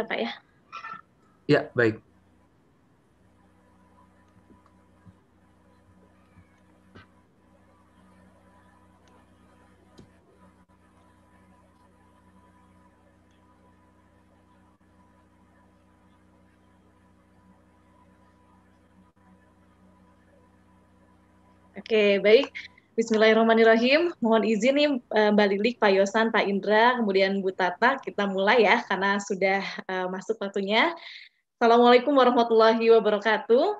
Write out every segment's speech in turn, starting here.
ya Pak ya. Ya, baik. Oke, baik. Bismillahirrahmanirrahim. Mohon izin nih eh, Mbak Lilik, Pak Yosan, Pak Indra, kemudian Bu Tata, kita mulai ya karena sudah eh, masuk waktunya. Assalamualaikum warahmatullahi wabarakatuh.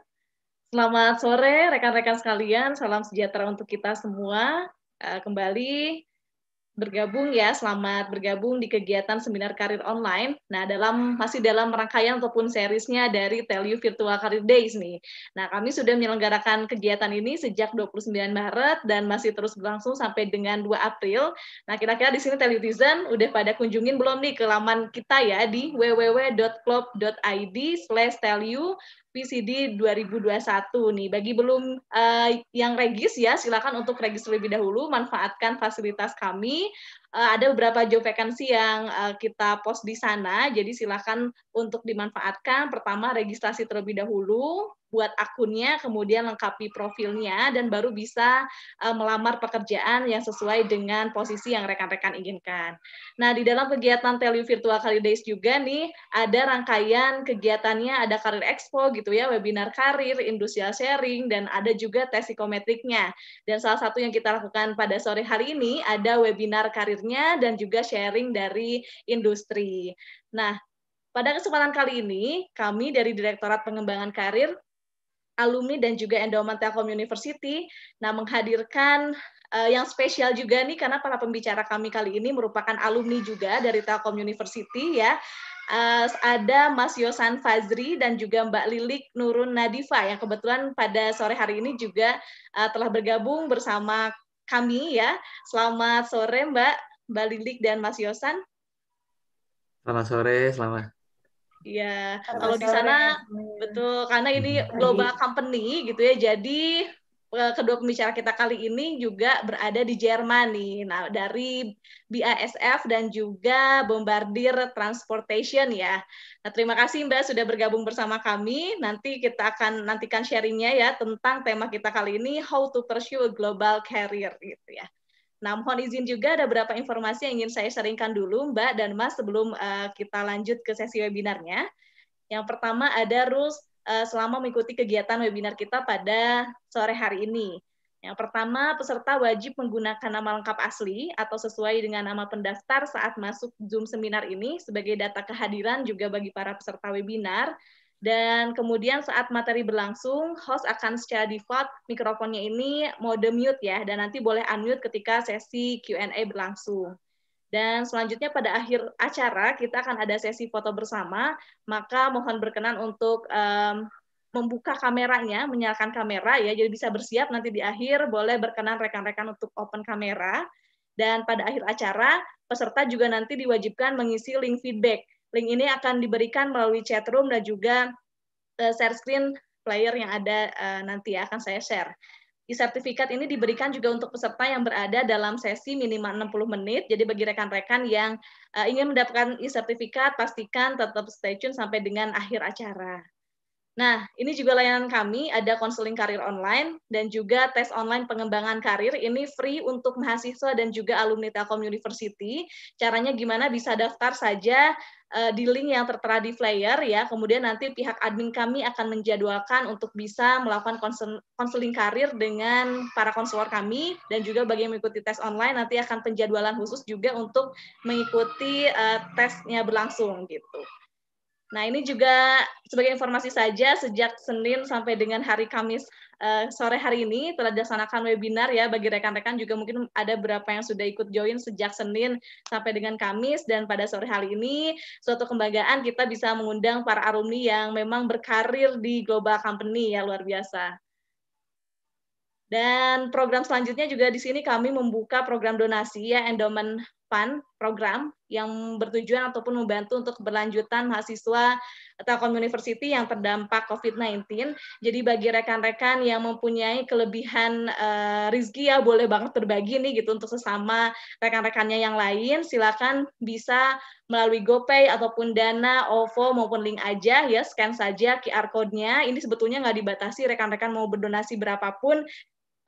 Selamat sore rekan-rekan sekalian, salam sejahtera untuk kita semua. Eh, kembali bergabung ya, selamat bergabung di kegiatan seminar karir online. Nah, dalam masih dalam rangkaian ataupun serisnya dari Tell You Virtual Career Days nih. Nah, kami sudah menyelenggarakan kegiatan ini sejak 29 Maret dan masih terus berlangsung sampai dengan 2 April. Nah, kira-kira di sini Tell You udah pada kunjungin belum nih ke laman kita ya di www.club.id slash tell PCD 2021 nih. Bagi belum uh, yang regis ya, silakan untuk regis lebih dahulu, manfaatkan fasilitas kami. Uh, ada beberapa job vacancy yang uh, kita post di sana, jadi silakan untuk dimanfaatkan. Pertama, registrasi terlebih dahulu buat akunnya, kemudian lengkapi profilnya, dan baru bisa uh, melamar pekerjaan yang sesuai dengan posisi yang rekan-rekan inginkan. Nah, di dalam kegiatan Telu Virtual Career Days juga nih, ada rangkaian kegiatannya, ada karir Expo gitu ya, webinar karir, industrial sharing, dan ada juga tes psikometriknya. Dan salah satu yang kita lakukan pada sore hari ini, ada webinar karirnya dan juga sharing dari industri. Nah, pada kesempatan kali ini, kami dari Direktorat Pengembangan Karir alumni dan juga endowment Telkom University. Nah, menghadirkan uh, yang spesial juga nih karena para pembicara kami kali ini merupakan alumni juga dari Telkom University ya. Uh, ada Mas Yosan Fazri dan juga Mbak Lilik Nurun Nadifa yang kebetulan pada sore hari ini juga uh, telah bergabung bersama kami ya. Selamat sore Mbak, Mbak Lilik dan Mas Yosan. Selamat sore, selamat Iya, kalau di sana kan. betul karena ini hmm. global company gitu ya. Jadi eh, kedua pembicara kita kali ini juga berada di Jerman nih. Nah, dari BASF dan juga Bombardier Transportation ya. Nah, terima kasih Mbak sudah bergabung bersama kami. Nanti kita akan nantikan sharingnya ya tentang tema kita kali ini How to Pursue a Global Career gitu ya. Nah, mohon izin juga ada beberapa informasi yang ingin saya sharingkan dulu, Mbak dan Mas, sebelum uh, kita lanjut ke sesi webinarnya. Yang pertama ada rules uh, selama mengikuti kegiatan webinar kita pada sore hari ini. Yang pertama, peserta wajib menggunakan nama lengkap asli atau sesuai dengan nama pendaftar saat masuk Zoom seminar ini sebagai data kehadiran juga bagi para peserta webinar dan kemudian saat materi berlangsung, host akan secara default mikrofonnya ini mode mute ya, dan nanti boleh unmute ketika sesi Q&A berlangsung. Dan selanjutnya pada akhir acara kita akan ada sesi foto bersama, maka mohon berkenan untuk um, membuka kameranya, menyalakan kamera ya, jadi bisa bersiap nanti di akhir boleh berkenan rekan-rekan untuk open kamera. Dan pada akhir acara, peserta juga nanti diwajibkan mengisi link feedback Link ini akan diberikan melalui chat room dan juga eh, share screen player yang ada eh, nanti ya, akan saya share. Di sertifikat ini diberikan juga untuk peserta yang berada dalam sesi minimal 60 menit. Jadi bagi rekan-rekan yang eh, ingin mendapatkan e-sertifikat, pastikan tetap stay tune sampai dengan akhir acara. Nah, ini juga layanan kami, ada konseling karir online dan juga tes online pengembangan karir. Ini free untuk mahasiswa dan juga alumni Telkom University. Caranya gimana bisa daftar saja uh, di link yang tertera di flyer ya. Kemudian nanti pihak admin kami akan menjadwalkan untuk bisa melakukan konseling karir dengan para konselor kami dan juga bagi yang mengikuti tes online nanti akan penjadwalan khusus juga untuk mengikuti uh, tesnya berlangsung gitu. Nah, ini juga sebagai informasi saja, sejak Senin sampai dengan hari Kamis uh, sore hari ini telah dilaksanakan webinar ya bagi rekan-rekan juga mungkin ada beberapa yang sudah ikut join sejak Senin sampai dengan Kamis dan pada sore hari ini suatu kebanggaan kita bisa mengundang para alumni yang memang berkarir di global company ya luar biasa. Dan program selanjutnya juga di sini kami membuka program donasi ya Endowment fund program yang bertujuan ataupun membantu untuk berlanjutan mahasiswa Telkom University yang terdampak COVID-19. Jadi bagi rekan-rekan yang mempunyai kelebihan uh, eh, rizki ya boleh banget berbagi nih gitu untuk sesama rekan-rekannya yang lain. Silakan bisa melalui GoPay ataupun Dana, OVO maupun link aja ya scan saja QR code-nya. Ini sebetulnya nggak dibatasi rekan-rekan mau berdonasi berapapun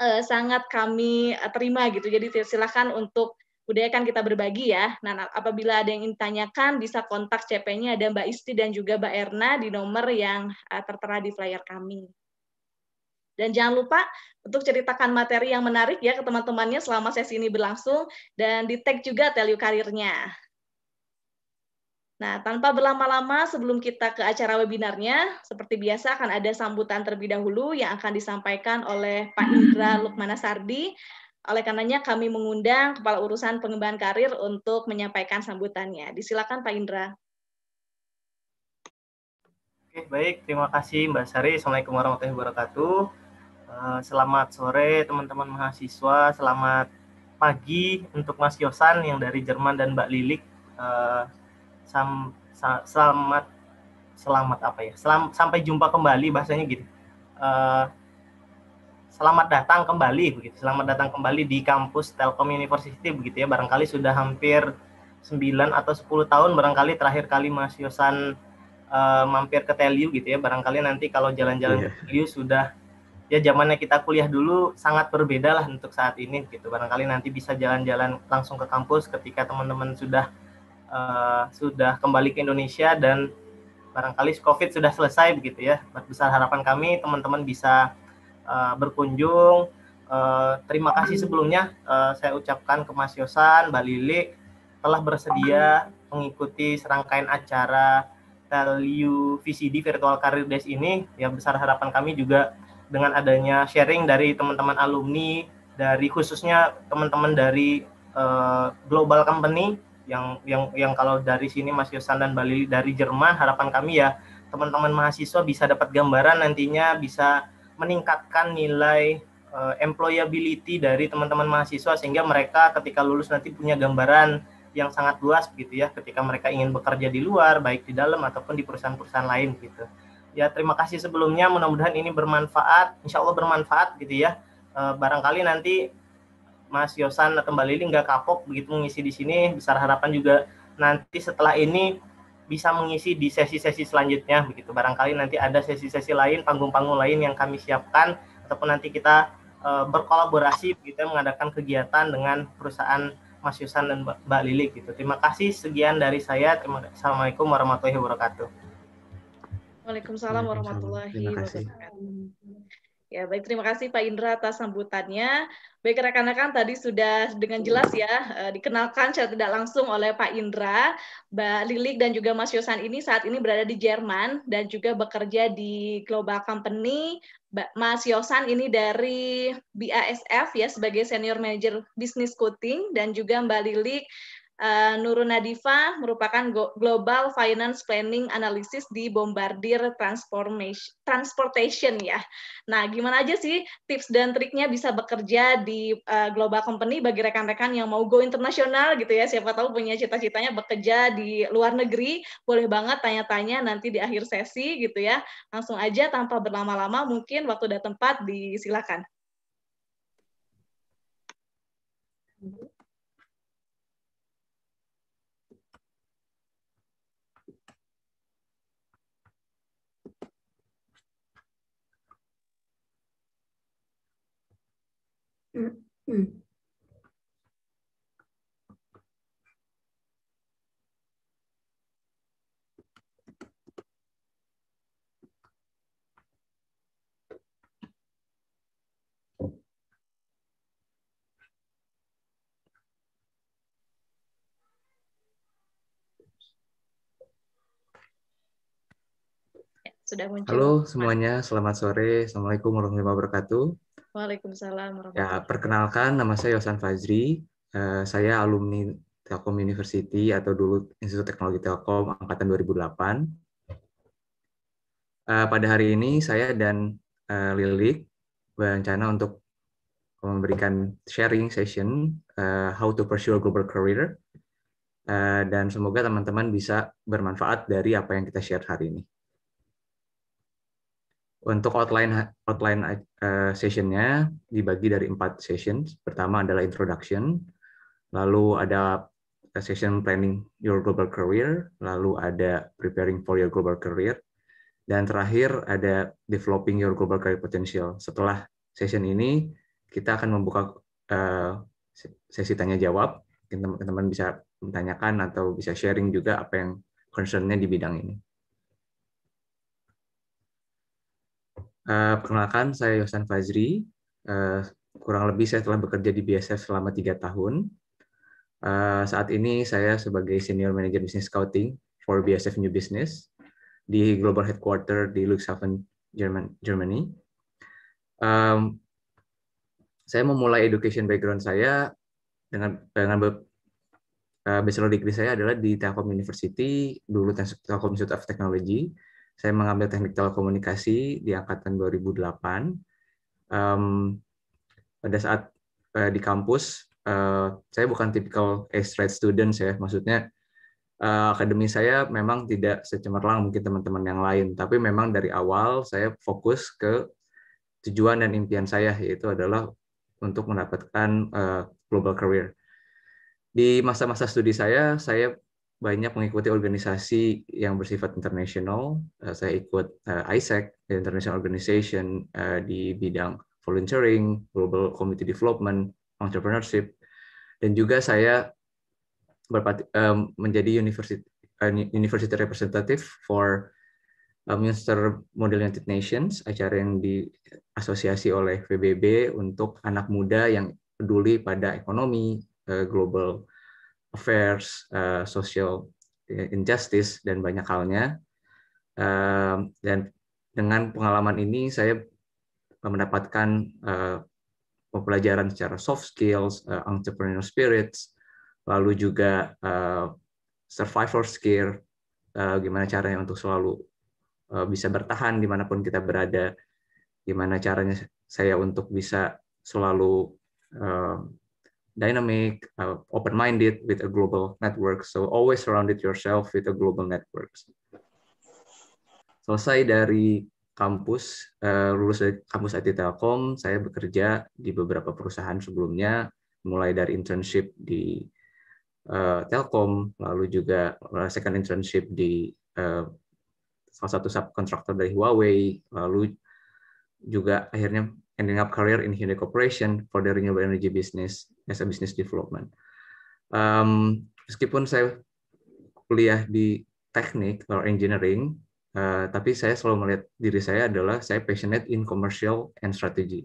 eh, sangat kami terima gitu. Jadi silakan untuk budayakan kita berbagi ya. Nah, apabila ada yang ingin tanyakan, bisa kontak CP-nya ada Mbak Isti dan juga Mbak Erna di nomor yang eh, tertera di flyer kami. Dan jangan lupa untuk ceritakan materi yang menarik ya ke teman-temannya selama sesi ini berlangsung dan di tag juga value karirnya. Nah, tanpa berlama-lama sebelum kita ke acara webinarnya, seperti biasa akan ada sambutan terlebih dahulu yang akan disampaikan oleh Pak Indra Lukmana Sardi, oleh karenanya kami mengundang Kepala Urusan Pengembangan Karir untuk menyampaikan sambutannya. Disilakan Pak Indra. Oke, baik. Terima kasih Mbak Sari. Assalamualaikum warahmatullahi wabarakatuh. Eh, selamat sore teman-teman mahasiswa. Selamat pagi untuk Mas Yosan yang dari Jerman dan Mbak Lilik. Eh, selamat selamat apa ya? Selam, sampai jumpa kembali bahasanya gitu. Eh, selamat datang kembali begitu. Selamat datang kembali di kampus Telkom University begitu ya. Barangkali sudah hampir 9 atau 10 tahun barangkali terakhir kali Mas Yosan uh, mampir ke Teliu gitu ya. Barangkali nanti kalau jalan-jalan yeah. ke Teliu sudah ya zamannya kita kuliah dulu sangat berbeda lah untuk saat ini gitu. Barangkali nanti bisa jalan-jalan langsung ke kampus ketika teman-teman sudah uh, sudah kembali ke Indonesia dan barangkali COVID sudah selesai begitu ya. Besar harapan kami teman-teman bisa Eh, berkunjung. Eh, terima kasih sebelumnya eh, saya ucapkan ke Mas Yosan, Mbak Lili telah bersedia mengikuti serangkaian acara Value VCD Virtual Career Days ini. Ya besar harapan kami juga dengan adanya sharing dari teman-teman alumni, dari khususnya teman-teman dari global company yang yang yang kalau dari sini Mas Yosan dan Mbak Lili dari Jerman, harapan kami ya teman-teman mahasiswa bisa dapat gambaran nantinya bisa meningkatkan nilai eh, employability dari teman-teman mahasiswa sehingga mereka ketika lulus nanti punya gambaran yang sangat luas gitu ya ketika mereka ingin bekerja di luar baik di dalam ataupun di perusahaan-perusahaan lain gitu ya terima kasih sebelumnya mudah-mudahan ini bermanfaat insya Allah bermanfaat gitu ya e, barangkali nanti Mas Yosan atau Mbak Lili nggak kapok begitu mengisi di sini besar harapan juga nanti setelah ini bisa mengisi di sesi-sesi selanjutnya begitu barangkali nanti ada sesi-sesi lain panggung-panggung lain yang kami siapkan ataupun nanti kita e, berkolaborasi kita ya, mengadakan kegiatan dengan perusahaan Mas Yusan dan Mbak Lili gitu terima kasih sekian dari saya terima kasih. assalamualaikum warahmatullahi wabarakatuh Waalaikumsalam warahmatullahi wabarakatuh Ya, baik terima kasih Pak Indra atas sambutannya. Baik rekan-rekan tadi sudah dengan jelas ya eh, dikenalkan secara tidak langsung oleh Pak Indra, Mbak Lilik dan juga Mas Yosan ini saat ini berada di Jerman dan juga bekerja di Global Company. Mas Yosan ini dari BASF ya sebagai Senior Manager Business coating dan juga Mbak Lilik Uh, eh, Nuruna Diva merupakan Global Finance Planning Analysis di Bombardier Transformation, Transportation ya. Nah, gimana aja sih tips dan triknya bisa bekerja di uh, global company bagi rekan-rekan yang mau go internasional gitu ya. Siapa tahu punya cita-citanya bekerja di luar negeri, boleh banget tanya-tanya nanti di akhir sesi gitu ya. Langsung aja tanpa berlama-lama mungkin waktu dan tempat disilakan. Halo semuanya, selamat sore. Assalamualaikum warahmatullahi wabarakatuh. Waalaikumsalam. Ya, perkenalkan nama saya Yosan Fajri, Uh, saya alumni Telkom University atau dulu Institut Teknologi Telkom angkatan 2008. Uh, eh, pada hari ini saya dan uh, Lilik berencana untuk memberikan sharing session uh, how to pursue a global career uh, dan semoga teman-teman bisa bermanfaat dari apa yang kita share hari ini. Untuk outline outline uh, sessionnya dibagi dari empat sessions. Pertama adalah introduction, lalu ada session planning your global career, lalu ada preparing for your global career, dan terakhir ada developing your global career potential. Setelah session ini kita akan membuka uh, sesi tanya jawab. Teman-teman bisa menanyakan atau bisa sharing juga apa yang concernnya di bidang ini. Uh, perkenalkan, saya Yosan Fajri. Uh, eh, kurang lebih saya telah bekerja di BSF selama tiga tahun. Uh, saat ini saya sebagai Senior Manager Business Scouting for BSF New Business di Global Headquarter di Luxhaven, Germany. Um, saya memulai education background saya dengan dengan uh, bachelor degree saya adalah di Telkom University, dulu Telkom Institute of Technology, saya mengambil teknik telekomunikasi di angkatan 2008. Um, pada saat uh, di kampus, uh, saya bukan tipikal A-straight student. ya, maksudnya uh, akademi saya memang tidak secemerlang mungkin teman-teman yang lain, tapi memang dari awal saya fokus ke tujuan dan impian saya yaitu adalah untuk mendapatkan uh, global career. Di masa-masa studi saya, saya banyak mengikuti organisasi yang bersifat internasional. Uh, saya ikut uh, eh, ISAC, e International Organization uh, di bidang volunteering, global community development, entrepreneurship, dan juga saya berpati, um, menjadi university uh, university representative for uh, Minister Model United Nations, acara yang diasosiasi oleh PBB untuk anak muda yang peduli pada ekonomi, uh, global affairs, uh, social eh, injustice dan banyak halnya. Uh, dan dengan pengalaman ini saya mendapatkan uh, pembelajaran secara soft skills, uh, entrepreneur spirits, lalu juga uh, survivor skill, uh, gimana caranya untuk selalu uh, bisa bertahan dimanapun kita berada, gimana caranya saya untuk bisa selalu dynamic, uh, open-minded with a global network. So always surrounded yourself with a global network. Selesai dari kampus, uh, lulus dari kampus IT Telkom, saya bekerja di beberapa perusahaan sebelumnya, mulai dari internship di uh, Telkom, lalu juga second internship di uh, salah satu subcontractor dari Huawei, lalu juga akhirnya ending up career in Hyundai Corporation for the renewable energy business as a business development. Um, meskipun saya kuliah di teknik atau engineering, uh, tapi saya selalu melihat diri saya adalah saya passionate in commercial and strategy.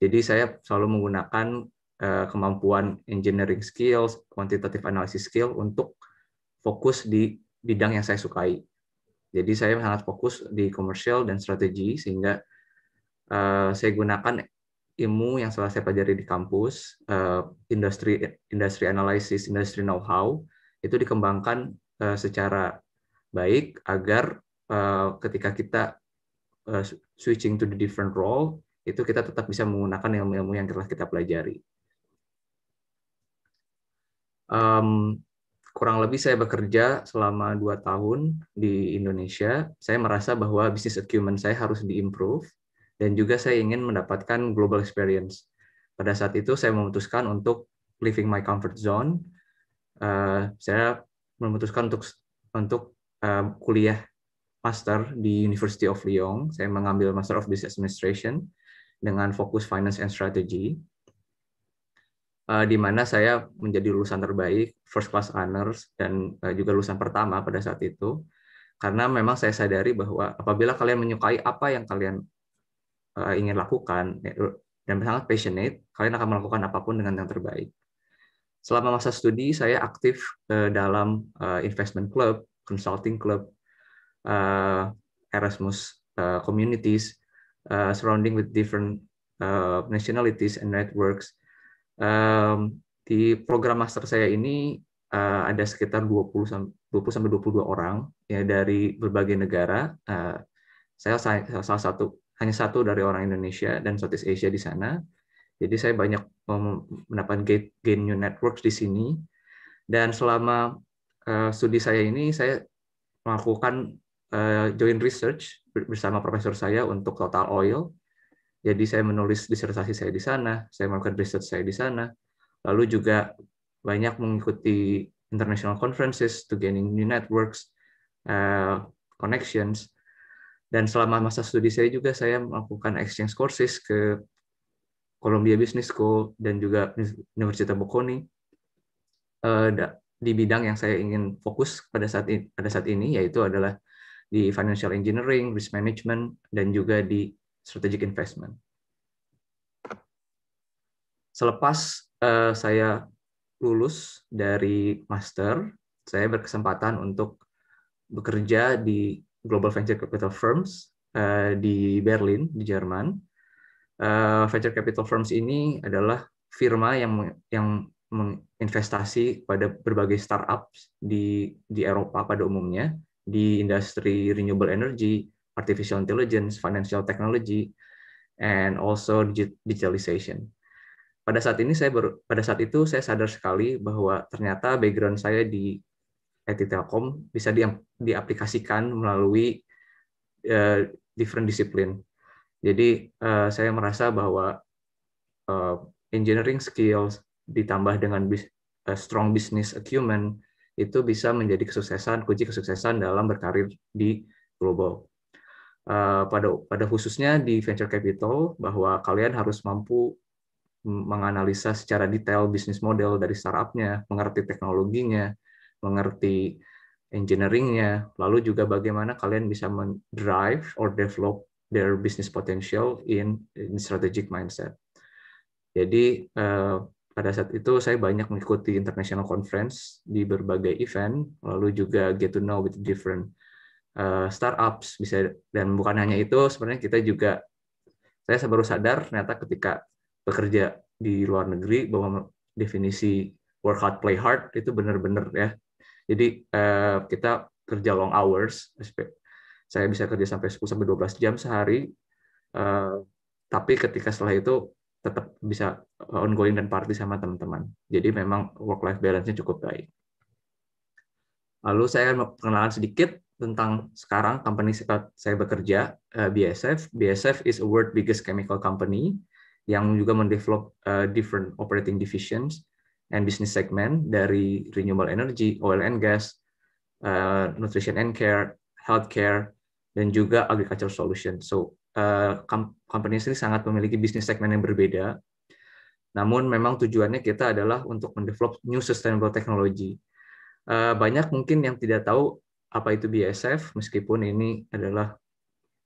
Jadi saya selalu menggunakan uh, kemampuan engineering skills, quantitative analysis skill untuk fokus di bidang yang saya sukai. Jadi saya sangat fokus di commercial dan strategi sehingga uh, saya gunakan ilmu yang setelah saya pelajari di kampus, eh, industri industri analisis, industri know-how itu dikembangkan eh, secara baik agar eh, ketika kita switching to the different role itu kita tetap bisa menggunakan ilmu-ilmu yang telah kita pelajari. Um, kurang lebih saya bekerja selama dua tahun di Indonesia. Saya merasa bahwa bisnis acumen saya harus diimprove dan juga saya ingin mendapatkan global experience. Pada saat itu saya memutuskan untuk leaving my comfort zone. Uh, saya memutuskan untuk untuk uh, kuliah master di University of Lyon. Saya mengambil Master of Business Administration dengan fokus finance and strategy. Uh, di mana saya menjadi lulusan terbaik, first class honors, dan uh, juga lulusan pertama pada saat itu. Karena memang saya sadari bahwa apabila kalian menyukai apa yang kalian uh, ingin lakukan ya, eh, dan sangat passionate, kalian akan melakukan apapun dengan yang terbaik. Selama masa studi, saya aktif uh, dalam uh, investment club, consulting club, uh, Erasmus uh, communities, uh, surrounding with different uh, nationalities and networks. Um, di program master saya ini uh, ada sekitar 20 20 sampai 22 orang ya dari berbagai negara. Uh, saya salah satu hanya satu dari orang Indonesia dan Southeast Asia di sana. Jadi saya banyak mendapatkan gain new networks di sini. Dan selama uh, studi saya ini, saya melakukan uh, joint research bersama profesor saya untuk Total Oil. Jadi saya menulis disertasi saya di sana, saya melakukan research saya di sana, lalu juga banyak mengikuti international conferences to gaining new networks, uh, connections, dan selama masa studi saya juga saya melakukan exchange courses ke Columbia Business School dan juga Universitas Bocconi eh, di bidang yang saya ingin fokus pada saat ini, pada saat ini yaitu adalah di financial engineering, risk management, dan juga di strategic investment. Selepas eh, saya lulus dari master, saya berkesempatan untuk bekerja di global venture capital firms uh, di Berlin di Jerman. Uh, venture capital firms ini adalah firma yang yang menginvestasi pada berbagai startup di di Eropa pada umumnya di industri renewable energy, artificial intelligence, financial technology, and also digitalization. Pada saat ini saya ber, pada saat itu saya sadar sekali bahwa ternyata background saya di IT Telkom bisa di, diaplikasikan melalui uh, different disiplin. Jadi uh, saya merasa bahwa uh, engineering skills ditambah dengan bis, uh, strong business acumen itu bisa menjadi kesuksesan kunci kesuksesan dalam berkarir di global. Uh, pada pada khususnya di venture capital bahwa kalian harus mampu menganalisa secara detail bisnis model dari startupnya, mengerti teknologinya, mengerti engineeringnya, lalu juga bagaimana kalian bisa mendrive or develop their business potential in, strategic mindset. Jadi eh, pada saat itu saya banyak mengikuti international conference di berbagai event, lalu juga get to know with different eh, startups bisa dan bukan hanya itu sebenarnya kita juga saya baru sadar ternyata ketika bekerja di luar negeri bahwa definisi work hard play hard itu benar-benar ya jadi uh, kita kerja long hours, saya bisa kerja sampai 10 sampai 12 jam sehari. Uh, tapi ketika setelah itu tetap bisa ongoing dan party sama teman-teman. Jadi memang work life balance-nya cukup baik. Lalu saya perkenalan sedikit tentang sekarang company eh, saya bekerja BSF. BSF is a world biggest chemical company yang juga mendevelop different operating divisions and business segment dari renewable energy, oil and gas, uh, nutrition and care, healthcare, dan juga agriculture solution. So uh, company ini sangat memiliki bisnis segmen yang berbeda. Namun memang tujuannya kita adalah untuk mendevelop new sustainable technology. Uh, banyak mungkin yang tidak tahu apa itu BASF, meskipun ini adalah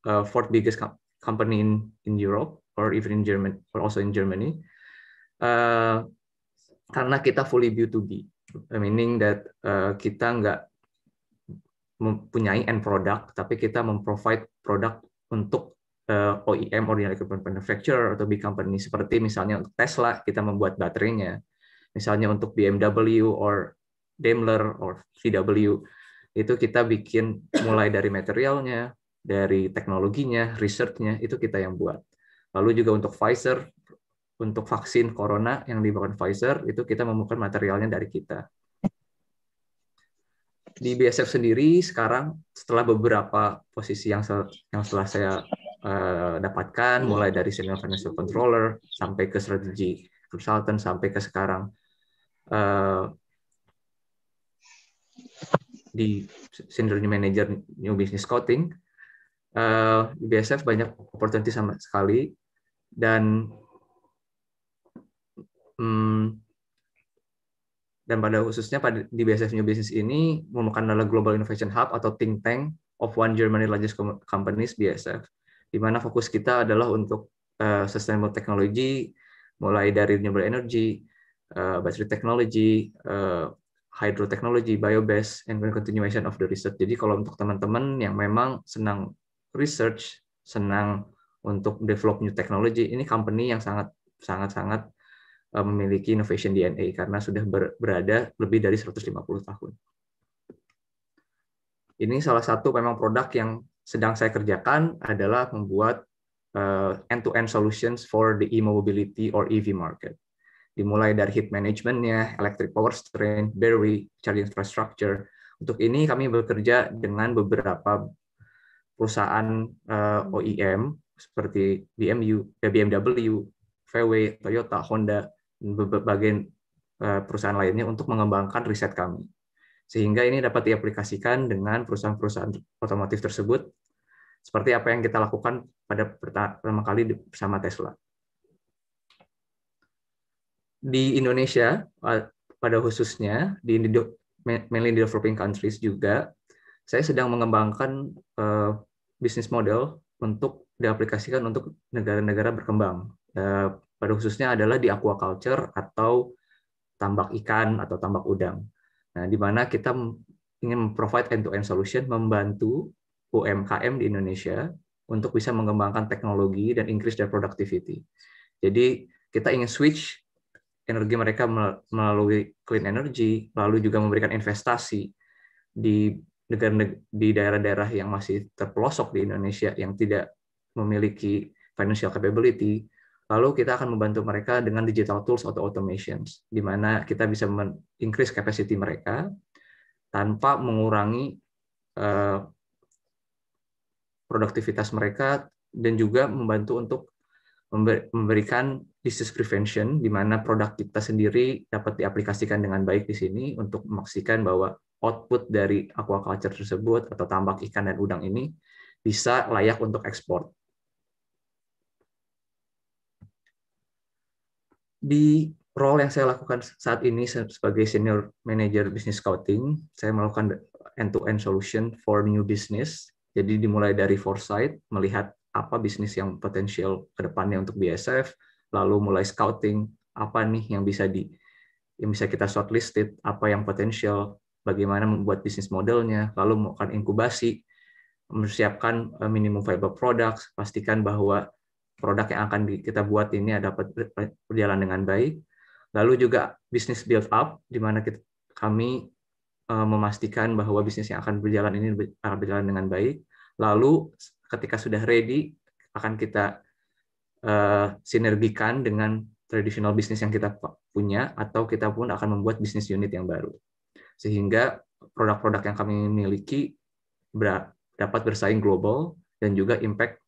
uh, fourth biggest company in in Europe or even in Germany or also in Germany. Uh, karena kita fully B2B, meaning that uh, kita nggak mempunyai end product, tapi kita memprovide produk untuk uh, eh, OEM (ordinary equipment manufacturer) atau big company seperti misalnya untuk Tesla kita membuat baterainya, misalnya untuk BMW or Daimler or VW itu kita bikin mulai dari materialnya, dari teknologinya, researchnya itu kita yang buat. Lalu juga untuk Pfizer untuk vaksin corona yang dibuat Pfizer itu kita membutuhkan materialnya dari kita. Di BSF sendiri sekarang setelah beberapa posisi yang sel yang setelah saya uh, dapatkan mulai dari senior financial controller sampai ke strategi consultant sampai ke sekarang uh, di senior manager new business scouting uh, di BSF banyak opportunity sama sekali dan hmm, dan pada khususnya pada di BSF New Business ini merupakan adalah Global Innovation Hub atau think tank of one Germany largest companies BSF, di mana fokus kita adalah untuk uh, sustainable technology, mulai dari renewable energy, uh, battery technology, uh, hydro technology, biobase, and continuation of the research. Jadi kalau untuk teman-teman yang memang senang research, senang untuk develop new technology, ini company yang sangat sangat sangat Eh, memiliki innovation DNA karena sudah berada lebih dari 150 tahun. Ini salah satu memang produk yang sedang saya kerjakan adalah membuat eh, end-to-end -end solutions for the e-mobility or EV market. Dimulai dari heat managementnya, electric power strain battery, charging infrastructure. Untuk ini kami bekerja dengan beberapa perusahaan eh, OEM seperti BMW, BMW, VW, Toyota, Honda, berbagai eh, perusahaan lainnya untuk mengembangkan riset kami. Sehingga ini dapat diaplikasikan dengan perusahaan-perusahaan otomotif tersebut, seperti apa yang kita lakukan pada pertama kali bersama Tesla. Di Indonesia, pada khususnya, di mainly developing countries juga, saya sedang mengembangkan eh, bisnis model untuk diaplikasikan untuk negara-negara berkembang. Eh, pada khususnya adalah di aquaculture atau tambak ikan atau tambak udang. Nah, di mana kita ingin provide end-to-end solution membantu UMKM di Indonesia untuk bisa mengembangkan teknologi dan increase their productivity. Jadi kita ingin switch energi mereka melalui clean energy, lalu juga memberikan investasi di negara di daerah-daerah yang masih terpelosok di Indonesia yang tidak memiliki financial capability Lalu kita akan membantu mereka dengan digital tools atau automations, di mana kita bisa increase capacity mereka tanpa mengurangi eh, produktivitas mereka dan juga membantu untuk memberikan disease prevention di mana produk kita sendiri dapat diaplikasikan dengan baik di sini untuk memastikan bahwa output dari aquaculture tersebut atau tambak ikan dan udang ini bisa layak untuk ekspor. di role yang saya lakukan saat ini sebagai senior manager business scouting, saya melakukan end-to-end solution for new business. Jadi dimulai dari foresight, melihat apa bisnis yang potensial ke depannya untuk BSF, lalu mulai scouting apa nih yang bisa di yang bisa kita shortlisted, apa yang potensial, bagaimana membuat bisnis modelnya, lalu melakukan inkubasi, mempersiapkan eh, minimum viable products, pastikan bahwa produk yang akan kita buat ini dapat berjalan dengan baik. Lalu juga bisnis build up, di mana kita, kami uh, memastikan bahwa bisnis yang akan berjalan ini berjalan dengan baik. Lalu ketika sudah ready, akan kita uh, sinergikan dengan traditional bisnis yang kita punya, atau kita pun akan membuat bisnis unit yang baru. Sehingga produk-produk yang kami miliki dapat bersaing global dan juga impact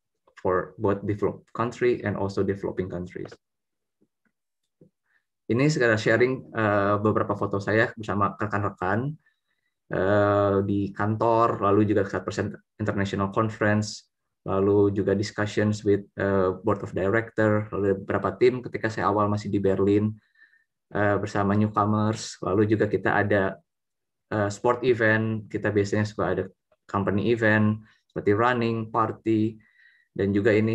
for both developed country and also developing countries. Ini sekedar sharing uh, beberapa foto saya bersama rekan-rekan uh, di kantor, lalu juga saat present international conference, lalu juga discussions with uh, board of director, lalu beberapa tim ketika saya awal masih di Berlin uh, bersama newcomers, lalu juga kita ada uh, sport event, kita biasanya suka ada company event seperti running, party, dan juga ini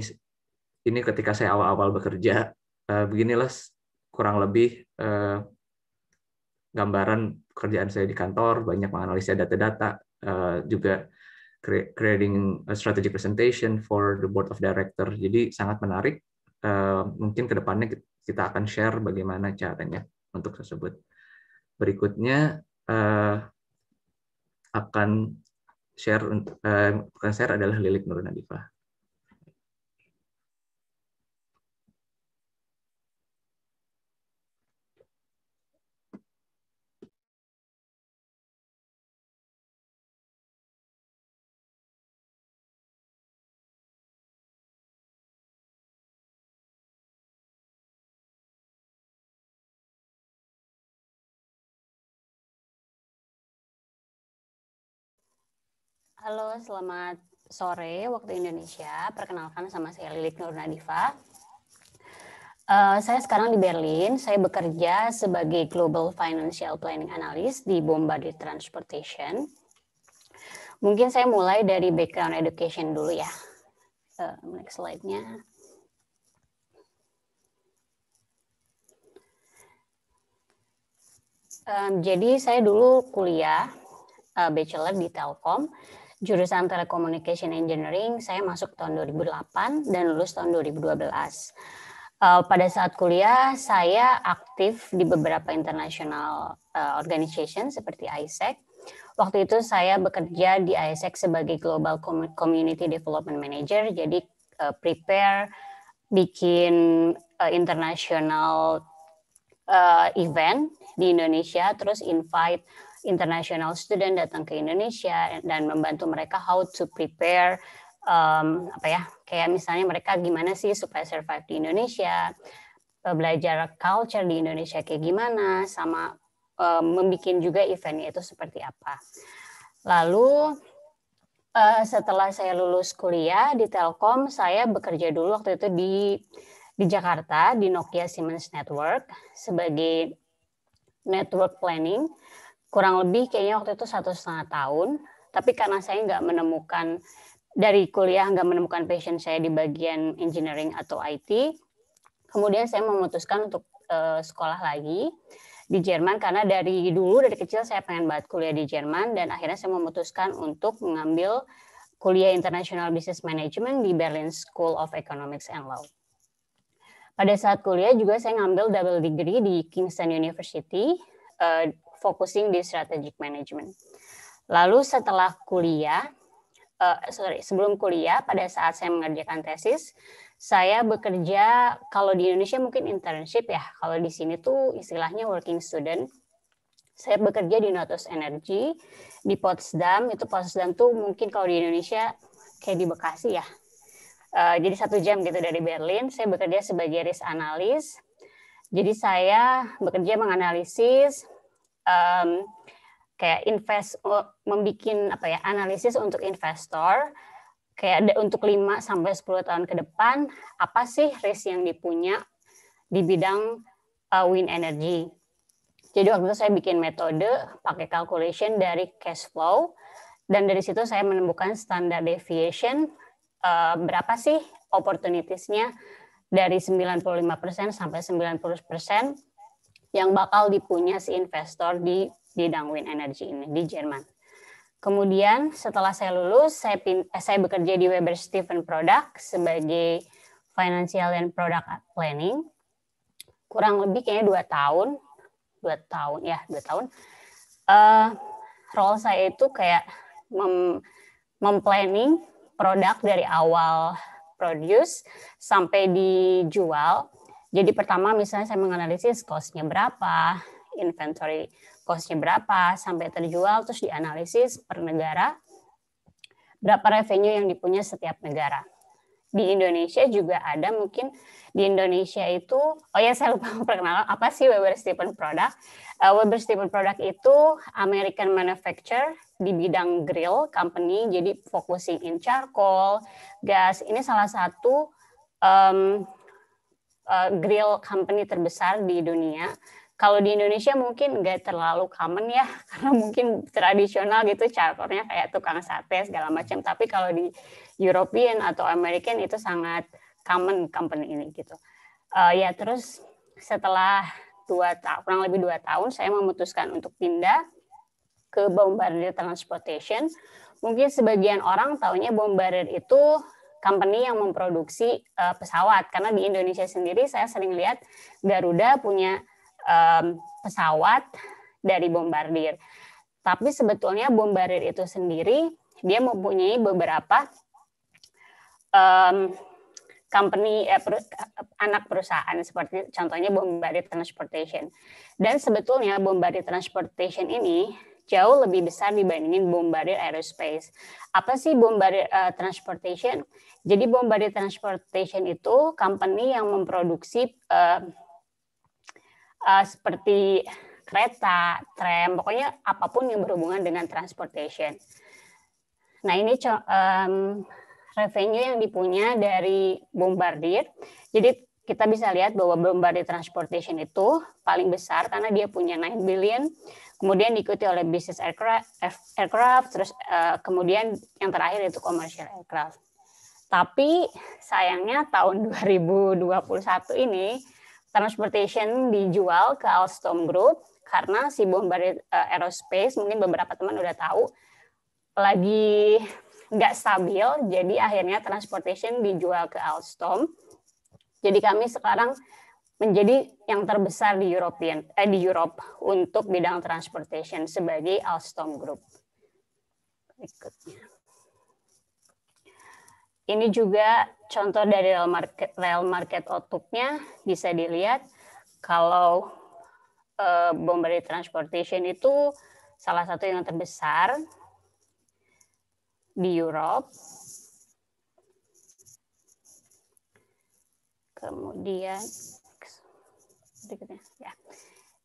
ini ketika saya awal-awal bekerja uh, beginilah kurang lebih uh, gambaran kerjaan saya di kantor banyak menganalisa data-data uh, juga creating a strategic presentation for the board of director jadi sangat menarik uh, mungkin kedepannya kita akan share bagaimana caranya untuk tersebut berikutnya uh, akan share uh, bukan share adalah Lilik Nurunadipa. Halo, selamat sore waktu Indonesia. Perkenalkan sama saya Lilik Nur Uh, eh, saya sekarang di Berlin. Saya bekerja sebagai Global Financial Planning Analyst di Bombardier Transportation. Mungkin saya mulai dari background education dulu ya. Uh, next slide-nya. Um, jadi saya dulu kuliah uh, bachelor di Telkom jurusan Telecommunication Engineering, saya masuk tahun 2008 dan lulus tahun 2012. Uh, eh, pada saat kuliah, saya aktif di beberapa international uh, organization seperti ISEC. Waktu itu saya bekerja di ISEC sebagai Global Community Development Manager, jadi eh, prepare, bikin international event di Indonesia, terus invite international student datang ke Indonesia dan membantu mereka how to prepare um, apa ya kayak misalnya mereka gimana sih supaya survive di Indonesia eh, belajar culture di Indonesia kayak gimana sama um, eh, membuat juga eventnya itu seperti apa lalu uh, setelah saya lulus kuliah di Telkom saya bekerja dulu waktu itu di di Jakarta di Nokia Siemens Network sebagai network planning kurang lebih kayaknya waktu itu satu setengah tahun. Tapi karena saya nggak menemukan dari kuliah nggak menemukan passion saya di bagian engineering atau IT, kemudian saya memutuskan untuk uh, sekolah lagi di Jerman karena dari dulu dari kecil saya pengen banget kuliah di Jerman dan akhirnya saya memutuskan untuk mengambil kuliah International Business Management di Berlin School of Economics and Law. Pada saat kuliah juga saya ngambil double degree di Kingston University eh, focusing di strategic management. Lalu setelah kuliah, uh, sorry, sebelum kuliah pada saat saya mengerjakan tesis, saya bekerja kalau di Indonesia mungkin internship ya, kalau di sini tuh istilahnya working student. Saya bekerja di Notus Energy di Potsdam, itu Potsdam tuh mungkin kalau di Indonesia kayak di Bekasi ya. Uh, jadi satu jam gitu dari Berlin, saya bekerja sebagai risk analis. Jadi saya bekerja menganalisis um, kayak invest oh, membikin apa ya analisis untuk investor kayak ada untuk 5 sampai 10 tahun ke depan apa sih risk yang dipunya di bidang uh, wind energy. Jadi waktu itu saya bikin metode pakai calculation dari cash flow dan dari situ saya menemukan standar deviation uh, berapa sih opportunitiesnya dari 95% sampai 90% yang bakal dipunya si investor di bidang wind energy ini di Jerman. Kemudian setelah saya lulus, saya, pin, eh, saya bekerja di Weber Stephen Product sebagai Financial and Product Planning. Kurang lebih kayaknya dua tahun, dua tahun ya dua tahun. Uh, role saya itu kayak mem, memplanning produk dari awal produce sampai dijual jadi pertama misalnya saya menganalisis cost-nya berapa, inventory cost-nya berapa sampai terjual terus dianalisis per negara berapa revenue yang dipunya setiap negara. Di Indonesia juga ada mungkin di Indonesia itu oh ya saya lupa perkenalan apa sih Weber Stephen Product. Uh, Weber Stephen Product itu American manufacturer di bidang grill company jadi focusing in charcoal, gas. Ini salah satu um, uh, grill company terbesar di dunia. Kalau di Indonesia mungkin nggak terlalu common ya, karena mungkin tradisional gitu charternya kayak tukang sate segala macam. Tapi kalau di European atau American itu sangat common company ini gitu. Uh, ya terus setelah dua tahun, kurang lebih dua tahun, saya memutuskan untuk pindah ke Bombardier Transportation. Mungkin sebagian orang taunya Bombardier itu company yang memproduksi uh, pesawat karena di Indonesia sendiri saya sering lihat Garuda punya um, pesawat dari Bombardier. Tapi sebetulnya Bombardier itu sendiri dia mempunyai beberapa um, company eh, per, anak perusahaan seperti contohnya Bombardier Transportation. Dan sebetulnya Bombardier Transportation ini jauh lebih besar dibandingin bombardir aerospace. Apa sih bombardir uh, eh, transportation? Jadi bombardir transportation itu company yang memproduksi uh, uh, seperti kereta, tram, pokoknya apapun yang berhubungan dengan transportation. Nah ini um, revenue yang dipunya dari bombardir. Jadi kita bisa lihat bahwa Bombardier Transportation itu paling besar karena dia punya 9 billion, kemudian diikuti oleh bisnis aircraft, aircraft terus uh, kemudian yang terakhir itu commercial aircraft. Tapi sayangnya tahun 2021 ini transportation dijual ke Alstom Group karena si Bombardier eh, Aerospace mungkin beberapa teman udah tahu lagi nggak stabil, jadi akhirnya transportation dijual ke Alstom jadi kami sekarang menjadi yang terbesar di European eh, di Europe untuk bidang transportation sebagai Alstom Group. Berikutnya. Ini juga contoh dari real market real market outlooknya bisa dilihat kalau eh, Bombardier Transportation itu salah satu yang terbesar di Europe Kemudian berikutnya ya.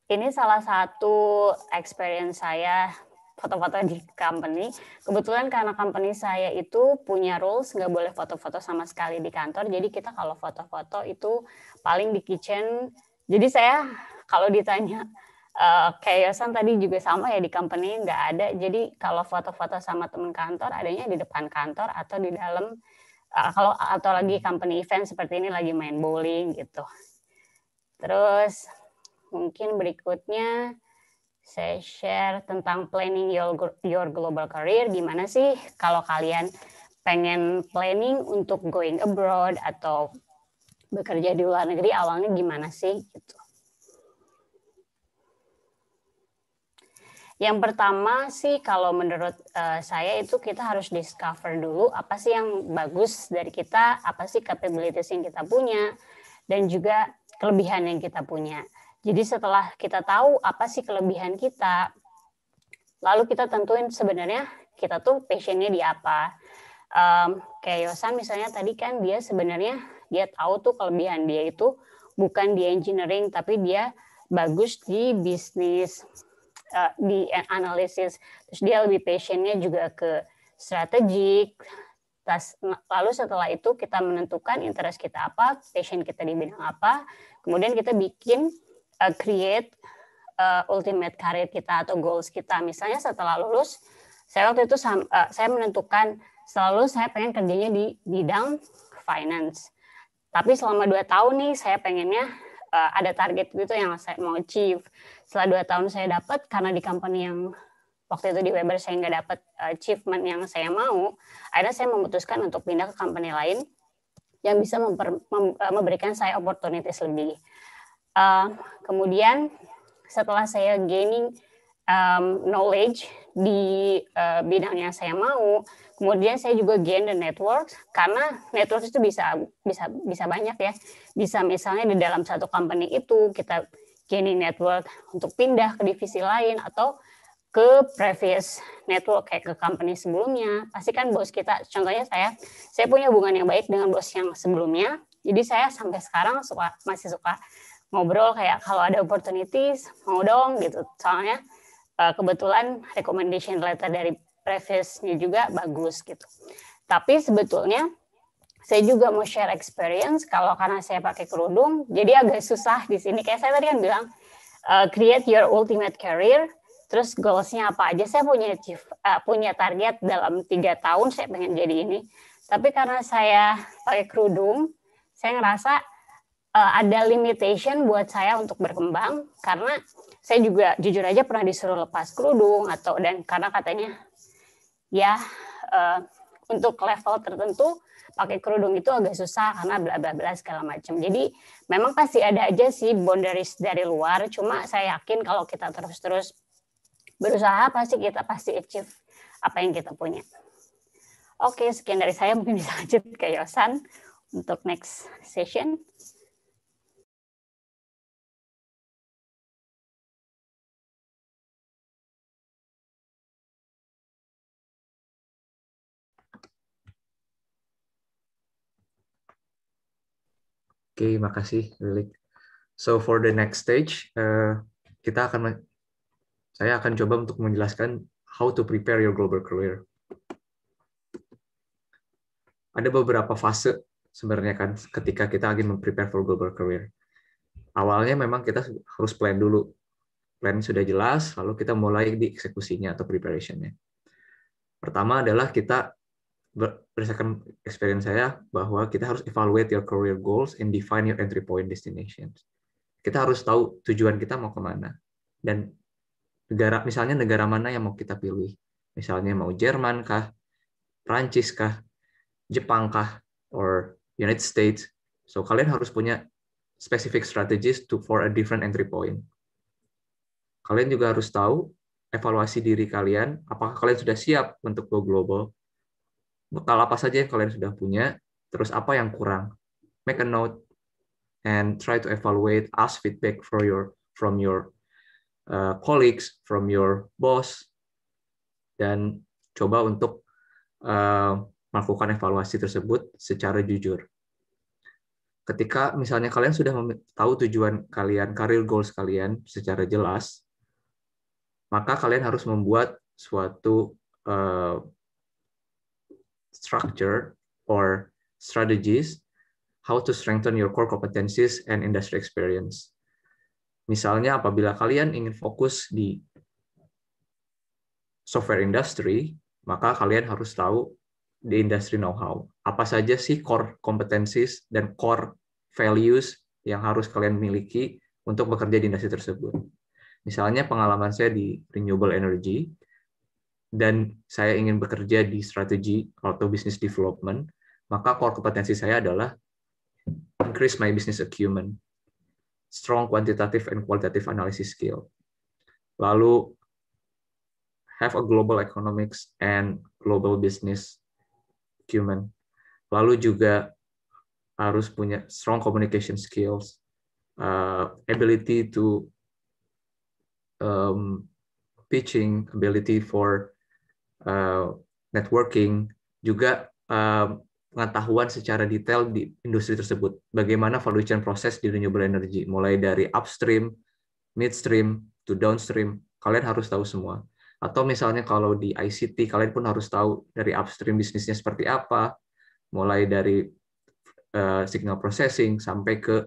Ini salah satu experience saya foto-foto di company. Kebetulan karena company saya itu punya rules nggak boleh foto-foto sama sekali di kantor. Jadi kita kalau foto-foto itu paling di kitchen. Jadi saya kalau ditanya uh, kayak tadi juga sama ya di company nggak ada. Jadi kalau foto-foto sama teman kantor adanya di depan kantor atau di dalam kalau atau lagi company event seperti ini lagi main bowling gitu. Terus mungkin berikutnya saya share tentang planning your your global career gimana sih kalau kalian pengen planning untuk going abroad atau bekerja di luar negeri awalnya gimana sih gitu. Yang pertama sih kalau menurut uh, saya itu kita harus discover dulu apa sih yang bagus dari kita, apa sih capabilities yang kita punya, dan juga kelebihan yang kita punya. Jadi setelah kita tahu apa sih kelebihan kita, lalu kita tentuin sebenarnya kita tuh passionnya di apa. Um, kayak Yosan misalnya tadi kan dia sebenarnya dia tahu tuh kelebihan dia itu bukan di engineering tapi dia bagus di bisnis uh, di analisis terus dia lebih passionnya juga ke strategik lalu setelah itu kita menentukan interest kita apa passion kita di bidang apa kemudian kita bikin uh, create uh, ultimate career kita atau goals kita misalnya setelah lulus saya waktu itu uh, saya menentukan selalu saya pengen kerjanya di bidang finance tapi selama dua tahun nih saya pengennya uh, ada target gitu yang saya mau achieve. Setelah dua tahun saya dapat karena di company yang waktu itu di Weber saya nggak dapat achievement yang saya mau, akhirnya saya memutuskan untuk pindah ke company lain yang bisa memper, mem, eh, memberikan saya opportunities lebih. Uh, kemudian setelah saya gaining um, knowledge di uh, bidang yang saya mau. Kemudian saya juga gain the network karena network itu bisa bisa bisa banyak ya. Bisa misalnya di dalam satu company itu kita gaining network untuk pindah ke divisi lain atau ke previous network kayak ke company sebelumnya. Pasti kan bos kita, contohnya saya, saya punya hubungan yang baik dengan bos yang sebelumnya. Jadi saya sampai sekarang suka masih suka ngobrol kayak kalau ada opportunities mau dong gitu. Soalnya Eh, kebetulan recommendation letter dari preface-nya juga bagus gitu. Tapi sebetulnya saya juga mau share experience kalau karena saya pakai kerudung, jadi agak susah di sini. Kayak saya tadi kan bilang, uh, create your ultimate career, terus goals-nya apa aja. Saya punya uh, punya target dalam tiga tahun saya pengen jadi ini. Tapi karena saya pakai kerudung, saya ngerasa uh, ada limitation buat saya untuk berkembang karena saya juga jujur aja pernah disuruh lepas kerudung atau dan karena katanya ya uh, untuk level tertentu pakai kerudung itu agak susah karena bla bla bla segala macam. Jadi memang pasti ada aja sih boundaries dari luar. Cuma saya yakin kalau kita terus terus berusaha pasti kita pasti achieve apa yang kita punya. Oke, sekian dari saya. Mungkin bisa lanjut ke Yosan untuk next session. Oke, okay, makasih Lilik. So for the next stage, uh, kita akan saya akan coba untuk menjelaskan how to prepare your global career. Ada beberapa fase sebenarnya kan ketika kita ingin memprepare for global career. Awalnya memang kita harus plan dulu. Plan sudah jelas, lalu kita mulai di eksekusinya atau preparationnya. Pertama adalah kita berdasarkan experience saya bahwa kita harus evaluate your career goals and define your entry point destinations. Kita harus tahu tujuan kita mau kemana dan negara misalnya negara mana yang mau kita pilih. Misalnya mau Jerman kah, Prancis kah, Jepang kah, or United States. So kalian harus punya specific strategies to for a different entry point. Kalian juga harus tahu evaluasi diri kalian, apakah kalian sudah siap untuk go global bekal apa saja yang kalian sudah punya, terus apa yang kurang. Make a note and try to evaluate, ask feedback for your, from your uh, colleagues, from your boss, dan coba untuk uh, melakukan evaluasi tersebut secara jujur. Ketika misalnya kalian sudah tahu tujuan kalian, career goals kalian secara jelas, maka kalian harus membuat suatu uh, structure or strategies how to strengthen your core competencies and industry experience. Misalnya apabila kalian ingin fokus di software industry, maka kalian harus tahu di industry know-how. Apa saja sih core competencies dan core values yang harus kalian miliki untuk bekerja di industri tersebut. Misalnya pengalaman saya di renewable energy, dan saya ingin bekerja di strategi atau business development, maka core kompetensi saya adalah increase my business acumen, strong quantitative and qualitative analysis skill. Lalu have a global economics and global business acumen. Lalu juga harus punya strong communication skills, uh, ability to um, pitching, ability for Eh, networking, juga eh, pengetahuan secara detail di industri tersebut. Bagaimana value chain proses di renewable energy, mulai dari upstream, midstream, to downstream, kalian harus tahu semua. Atau misalnya kalau di ICT, kalian pun harus tahu dari upstream bisnisnya seperti apa, mulai dari eh, signal processing sampai ke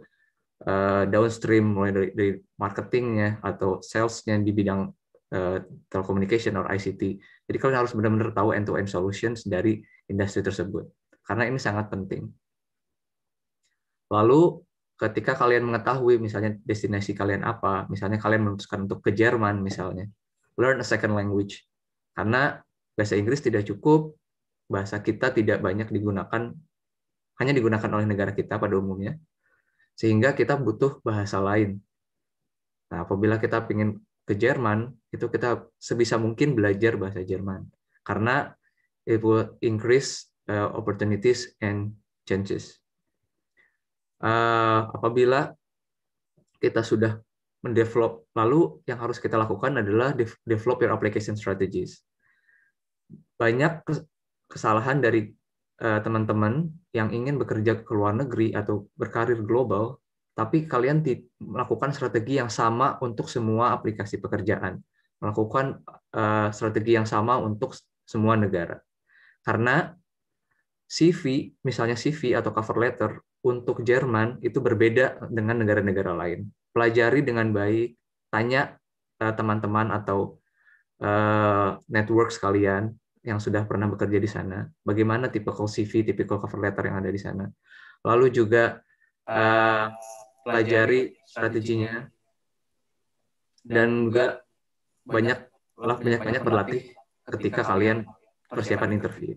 uh, downstream, mulai dari, dari marketingnya atau salesnya di bidang Eh, telecommunication or ICT. Jadi kalian harus benar-benar tahu end-to-end -end solutions dari industri tersebut. Karena ini sangat penting. Lalu ketika kalian mengetahui misalnya destinasi kalian apa, misalnya kalian memutuskan untuk ke Jerman misalnya, learn a second language. Karena bahasa Inggris tidak cukup, bahasa kita tidak banyak digunakan, hanya digunakan oleh negara kita pada umumnya, sehingga kita butuh bahasa lain. Nah, apabila kita ingin ke Jerman, itu kita sebisa mungkin belajar bahasa Jerman karena it will increase uh, opportunities and chances. Uh, apabila kita sudah mendevelop, lalu yang harus kita lakukan adalah develop your application strategies. Banyak kesalahan dari uh, teman-teman uh, yang ingin bekerja ke luar negeri atau berkarir global, tapi kalian melakukan strategi yang sama untuk semua aplikasi pekerjaan melakukan uh, strategi yang sama untuk semua negara. Karena CV, misalnya CV atau cover letter untuk Jerman itu berbeda dengan negara-negara lain. Pelajari dengan baik, tanya eh, teman-teman uh, atau uh, eh, network sekalian yang sudah pernah bekerja di sana, bagaimana tipikal CV, tipikal cover letter yang ada di sana. Lalu juga uh, pelajari strateginya dan juga banyak banyak-banyak berlatih ketika kalian persiapan interview.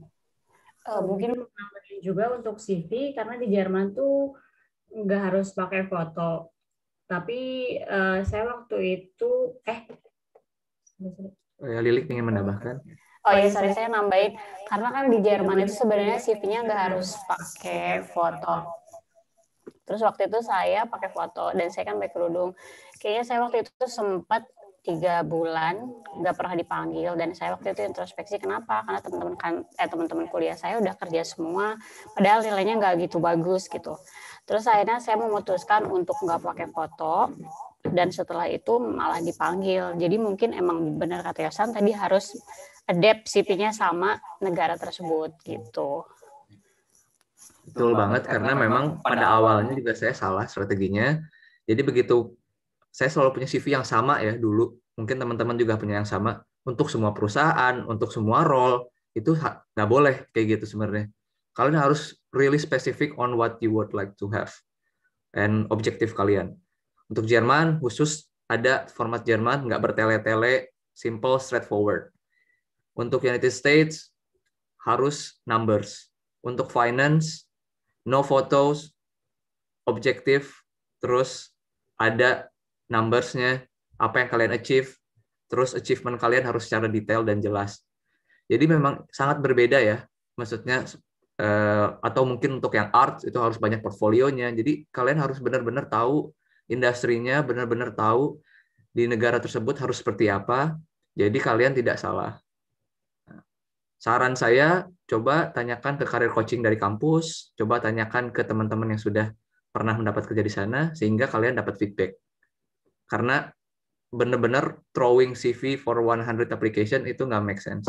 Uh, mungkin juga untuk CV karena di Jerman tuh nggak harus pakai foto. Tapi uh, saya waktu itu eh oh ya, Lilik ingin menambahkan. Oh ya sorry saya nambahin karena kan di Jerman itu sebenarnya CV-nya nggak harus pakai foto. Terus waktu itu saya pakai foto dan saya kan pakai kerudung. Kayaknya saya waktu itu sempat tiga bulan nggak pernah dipanggil dan saya waktu itu introspeksi kenapa karena teman-teman kan eh teman-teman kuliah saya udah kerja semua padahal nilainya nggak gitu bagus gitu terus akhirnya saya memutuskan untuk nggak pakai foto dan setelah itu malah dipanggil jadi mungkin emang benar kata Yosan tadi harus adapt cv nya sama negara tersebut gitu betul banget karena memang pada awalnya juga saya salah strateginya jadi begitu saya selalu punya CV yang sama ya dulu. Mungkin teman-teman juga punya yang sama. Untuk semua perusahaan, untuk semua role, itu nggak boleh kayak gitu sebenarnya. Kalian harus really specific on what you would like to have and objektif kalian. Untuk Jerman khusus ada format Jerman nggak bertele-tele, simple, straightforward. Untuk United States harus numbers. Untuk finance no photos, objektif, terus ada numbersnya, apa yang kalian achieve, terus achievement kalian harus secara detail dan jelas. Jadi memang sangat berbeda ya, maksudnya eh, atau mungkin untuk yang art itu harus banyak portfolionya. Jadi kalian harus benar-benar tahu industrinya, benar-benar tahu di negara tersebut harus seperti apa. Jadi kalian tidak salah. Saran saya, coba tanyakan ke karir coaching dari kampus, coba tanyakan ke teman-teman yang sudah pernah mendapat kerja di sana, sehingga kalian dapat feedback karena benar-benar throwing CV for 100 application itu nggak make sense.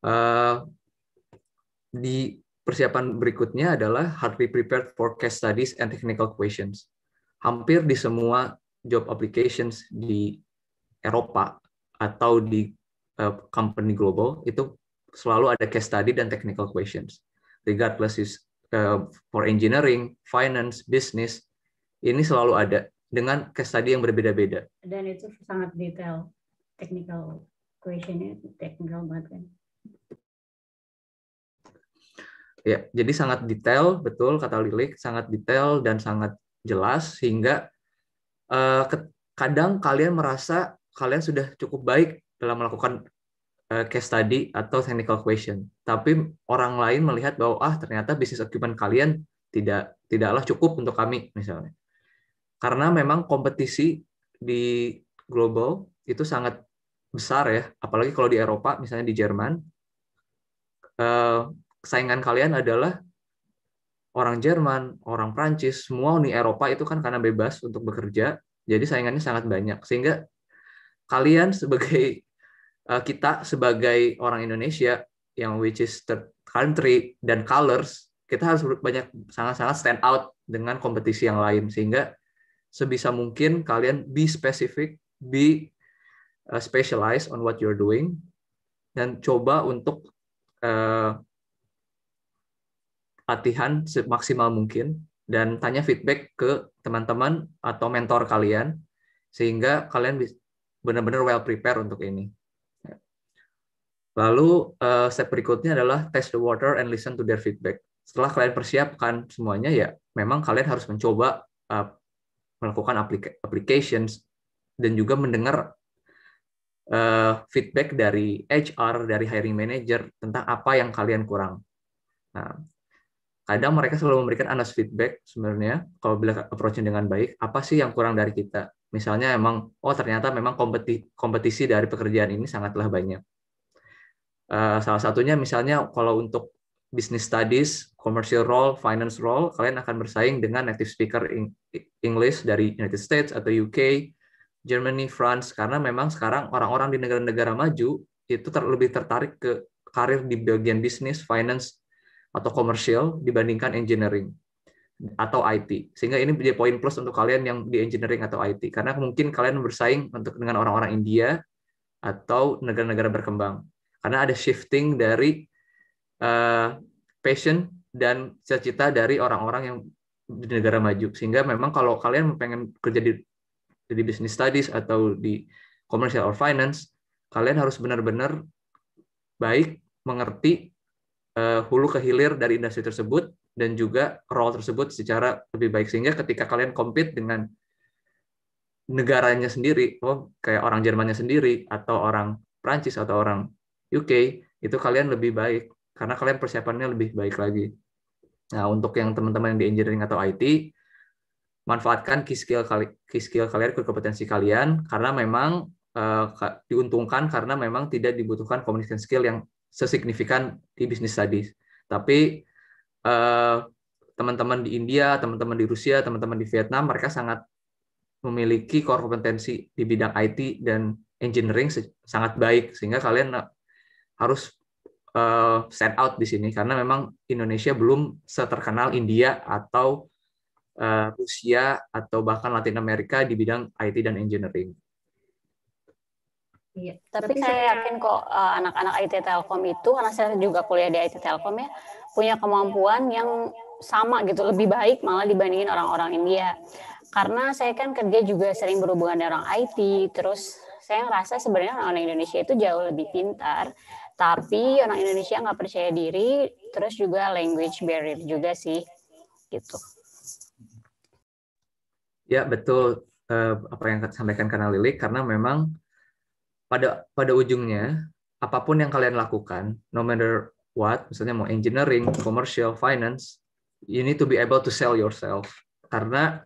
Uh, di persiapan berikutnya adalah hardly prepared for case studies and technical questions. Hampir di semua job applications di Eropa atau di uh, company global itu selalu ada case study dan technical questions. Regardless is uh, for engineering, finance, business, ini selalu ada dengan case study yang berbeda-beda. Dan itu sangat detail, technical questionnya technical banget kan. Ya, jadi sangat detail, betul kata Lilik, sangat detail dan sangat jelas sehingga uh, ke, kadang kalian merasa kalian sudah cukup baik dalam melakukan uh, case study atau technical question. Tapi orang lain melihat bahwa ah ternyata bisnis equipment kalian tidak tidaklah cukup untuk kami misalnya karena memang kompetisi di global itu sangat besar ya, apalagi kalau di Eropa, misalnya di Jerman, eh, saingan kalian adalah orang Jerman, orang Prancis, semua Uni Eropa itu kan karena bebas untuk bekerja, jadi saingannya sangat banyak. Sehingga kalian sebagai eh, kita sebagai orang Indonesia yang which is third country dan colors, kita harus banyak sangat-sangat stand out dengan kompetisi yang lain sehingga sebisa mungkin kalian be specific, be uh, specialized on what you're doing, dan coba untuk uh, latihan semaksimal mungkin dan tanya feedback ke teman-teman atau mentor kalian sehingga kalian benar-benar well prepared untuk ini. Lalu uh, step berikutnya adalah test the water and listen to their feedback. Setelah kalian persiapkan semuanya ya, memang kalian harus mencoba uh, melakukan applications dan juga mendengar eh, feedback dari HR, dari hiring manager tentang apa yang kalian kurang. Nah, kadang mereka selalu memberikan anas feedback sebenarnya kalau bila approach dengan baik, apa sih yang kurang dari kita? Misalnya emang oh ternyata memang kompetisi dari pekerjaan ini sangatlah banyak. Eh, salah satunya misalnya kalau untuk business studies, commercial role, finance role, kalian akan bersaing dengan native speaker English dari United States atau UK, Germany, France, karena memang sekarang orang-orang di negara-negara maju itu ter lebih tertarik ke karir di bagian bisnis, finance, atau commercial dibandingkan engineering atau IT. Sehingga ini menjadi poin plus untuk kalian yang di engineering atau IT karena mungkin kalian bersaing untuk dengan orang-orang India atau negara-negara berkembang. Karena ada shifting dari Eh, passion dan cita-cita dari orang-orang yang di negara maju sehingga memang kalau kalian pengen kerja di di business studies atau di commercial or finance kalian harus benar-benar baik mengerti uh, hulu ke hilir dari industri tersebut dan juga role tersebut secara lebih baik sehingga ketika kalian compete dengan negaranya sendiri oh kayak orang Jermannya sendiri atau orang Prancis atau orang UK itu kalian lebih baik karena kalian persiapannya lebih baik lagi. Nah, untuk yang teman-teman di engineering atau IT, manfaatkan key skill key skill kalian ke kompetensi kalian karena memang uh, diuntungkan karena memang tidak dibutuhkan communication skill yang sesignifikan di bisnis tadi. Tapi teman eh, teman-teman di India, teman-teman di Rusia, teman-teman di Vietnam, mereka sangat memiliki core kompetensi di bidang IT dan engineering sangat baik sehingga kalian eh, harus uh, eh, stand out di sini karena memang Indonesia belum seterkenal India atau uh, Rusia atau bahkan Latin Amerika di bidang IT dan engineering. Iya. Tapi, Tapi saya yakin kok anak eh, anak-anak IT Telkom itu, karena saya juga kuliah di IT Telkom ya, punya kemampuan yang sama gitu, lebih baik malah dibandingin orang-orang India. Karena saya kan kerja juga sering berhubungan dengan orang IT, terus saya ngerasa sebenarnya orang Indonesia itu jauh lebih pintar tapi orang Indonesia nggak percaya diri, terus juga language barrier juga sih, gitu. Ya betul eh, apa yang sampaikan karena Lilik karena memang pada pada ujungnya apapun yang kalian lakukan, no matter what, misalnya mau engineering, commercial, finance, you need to be able to sell yourself karena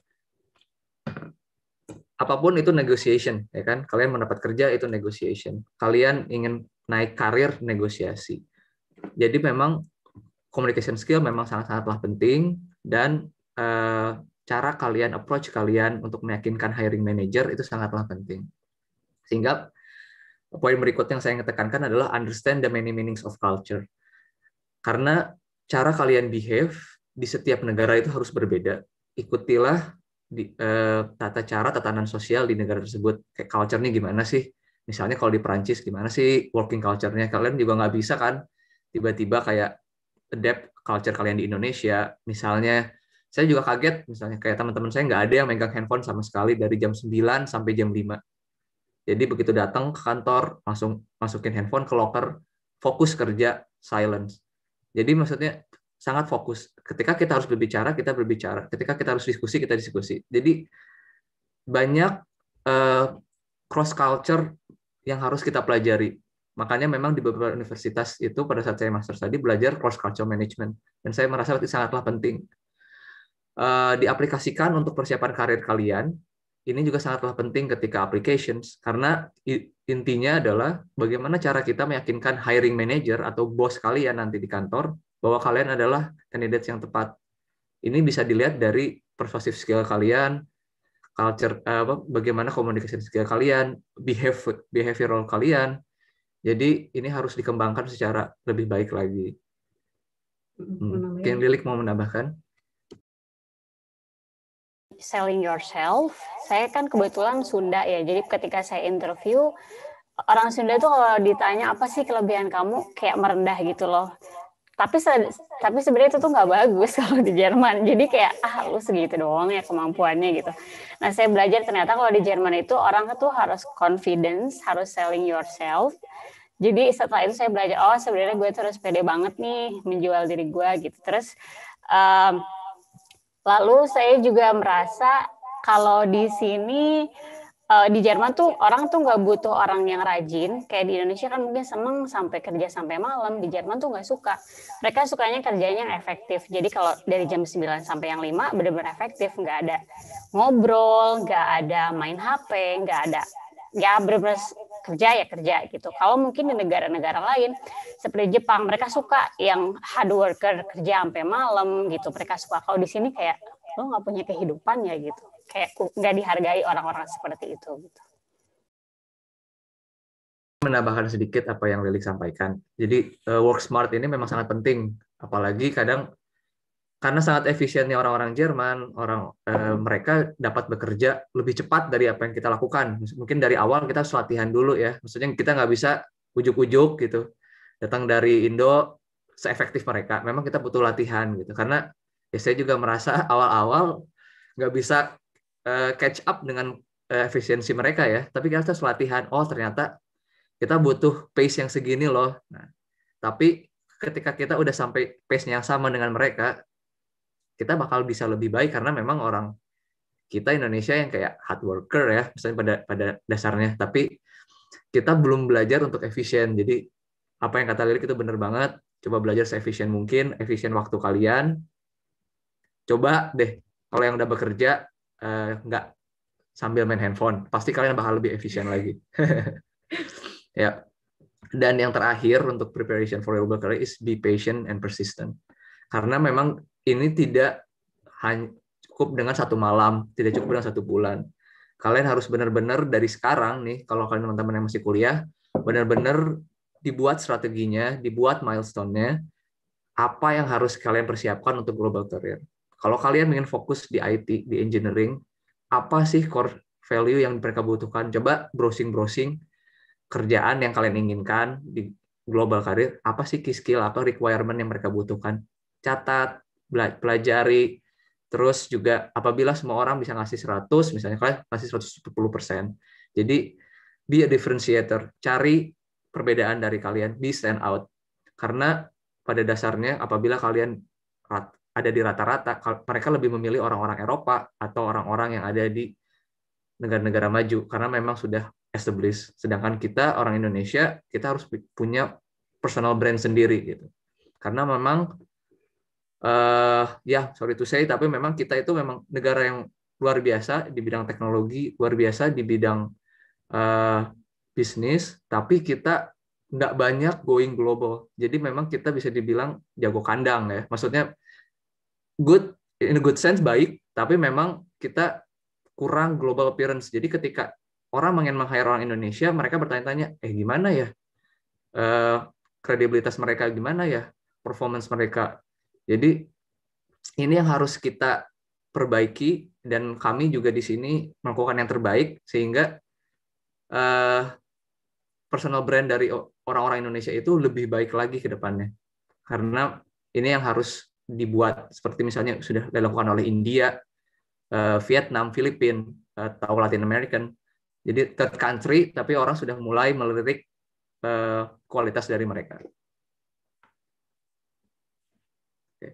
apapun itu negotiation ya kan kalian mendapat kerja itu negotiation kalian ingin naik karir negosiasi. Jadi memang communication skill memang sangat-sangatlah penting dan eh, cara kalian approach kalian untuk meyakinkan hiring manager itu sangatlah penting. Sehingga poin berikutnya yang saya tekankan adalah understand the many meanings of culture. Karena cara kalian behave di setiap negara itu harus berbeda. Ikutilah di, eh, tata cara tatanan sosial di negara tersebut. Kayak culture-nya gimana sih? misalnya kalau di Perancis gimana sih working culture-nya kalian juga nggak bisa kan tiba-tiba kayak adapt culture kalian di Indonesia misalnya saya juga kaget misalnya kayak teman-teman saya nggak ada yang megang handphone sama sekali dari jam 9 sampai jam 5 jadi begitu datang ke kantor langsung masukin handphone ke locker fokus kerja silence jadi maksudnya sangat fokus. Ketika kita harus berbicara, kita berbicara. Ketika kita harus diskusi, kita diskusi. Jadi banyak uh, cross culture yang harus kita pelajari. Makanya memang di beberapa universitas itu pada saat saya master tadi belajar cross culture management dan saya merasa itu sangatlah penting. Eh, diaplikasikan untuk persiapan karir kalian ini juga sangatlah penting ketika applications karena intinya adalah bagaimana cara kita meyakinkan hiring manager atau bos kalian nanti di kantor bahwa kalian adalah kandidat yang tepat. Ini bisa dilihat dari persuasive skill kalian, culture eh, apa bagaimana komunikasi skill kalian, behavior behavioral kalian. Jadi ini harus dikembangkan secara lebih baik lagi. Mungkin hmm, Lilik mau menambahkan? Selling yourself. Saya kan kebetulan Sunda ya. Jadi ketika saya interview orang Sunda itu kalau ditanya apa sih kelebihan kamu kayak merendah gitu loh tapi tapi sebenarnya itu tuh nggak bagus kalau di Jerman jadi kayak ah lu segitu doang ya kemampuannya gitu nah saya belajar ternyata kalau di Jerman itu orang tuh harus confidence harus selling yourself jadi setelah itu saya belajar oh sebenarnya gue terus pede banget nih menjual diri gue gitu terus um, lalu saya juga merasa kalau di sini uh, di Jerman tuh iya. orang tuh nggak butuh orang yang rajin. Kayak di Indonesia kan mungkin seneng sampai kerja sampai malam. Di Jerman tuh nggak suka. Mereka sukanya kerjanya efektif. Jadi kalau dari jam 9 sampai yang 5 benar-benar efektif. Nggak ada ngobrol, nggak ada main HP, nggak ada ya benar-benar kerja ya kerja gitu. Kalau mungkin di negara-negara lain seperti Jepang mereka suka yang hard worker kerja sampai malam gitu. Mereka suka. Kalau di sini kayak lo nggak punya kehidupan ya gitu kayak nggak dihargai orang-orang seperti itu gitu menambahkan sedikit apa yang Lilik sampaikan. Jadi uh, work smart ini memang sangat penting, apalagi kadang karena sangat efisiennya orang-orang Jerman, orang uh, mereka dapat bekerja lebih cepat dari apa yang kita lakukan. Mungkin dari awal kita latihan dulu ya, maksudnya kita nggak bisa ujuk-ujuk gitu datang dari Indo seefektif mereka. Memang kita butuh latihan gitu, karena ya saya juga merasa awal-awal nggak bisa uh, catch up dengan uh, efisiensi mereka ya. Tapi kita harus latihan. Oh ternyata kita butuh pace yang segini loh. Nah, tapi ketika kita udah sampai pace yang sama dengan mereka, kita bakal bisa lebih baik karena memang orang kita Indonesia yang kayak hard worker ya, misalnya pada pada dasarnya. Tapi kita belum belajar untuk efisien. Jadi apa yang kata Lirik itu benar banget. Coba belajar seefisien mungkin, efisien waktu kalian. Coba deh kalau yang udah bekerja Eh, nggak sambil main handphone. Pasti kalian bakal lebih efisien lagi. ya. Dan yang terakhir untuk preparation for your career is be patient and persistent. Karena memang ini tidak hanya cukup dengan satu malam, tidak cukup dengan satu bulan. Kalian harus benar-benar dari sekarang nih, kalau kalian teman-teman yang masih kuliah, benar-benar dibuat strateginya, dibuat milestone-nya, apa yang harus kalian persiapkan untuk global career. Kalau kalian ingin fokus di IT, di engineering, apa sih core value yang mereka butuhkan? Coba browsing-browsing kerjaan yang kalian inginkan di global karir, apa sih key skill, apa requirement yang mereka butuhkan? Catat, pelajari, terus juga apabila semua orang bisa ngasih 100, misalnya kalian ngasih persen, Jadi, be a differentiator, cari perbedaan dari kalian, be stand out. Karena pada dasarnya apabila kalian ada di rata-rata. Mereka lebih memilih orang-orang Eropa atau orang-orang yang ada di negara-negara maju karena memang sudah established. Sedangkan kita orang Indonesia kita harus punya personal brand sendiri gitu. Karena memang uh, ya sorry to say tapi memang kita itu memang negara yang luar biasa di bidang teknologi, luar biasa di bidang uh, bisnis, tapi kita tidak banyak going global. Jadi memang kita bisa dibilang jago kandang ya. Maksudnya good in a good sense baik, tapi memang kita kurang global appearance. Jadi ketika orang ingin meng-hire orang Indonesia, mereka bertanya-tanya, eh gimana ya? Eh, kredibilitas mereka gimana ya? Performance mereka. Jadi ini yang harus kita perbaiki dan kami juga di sini melakukan yang terbaik sehingga uh, personal brand dari orang-orang Indonesia itu lebih baik lagi ke depannya. Karena ini yang harus dibuat seperti misalnya sudah dilakukan oleh India, eh, Vietnam, Filipina atau Latin American. Jadi third country, tapi orang sudah mulai melirik eh, kualitas dari mereka. Oke,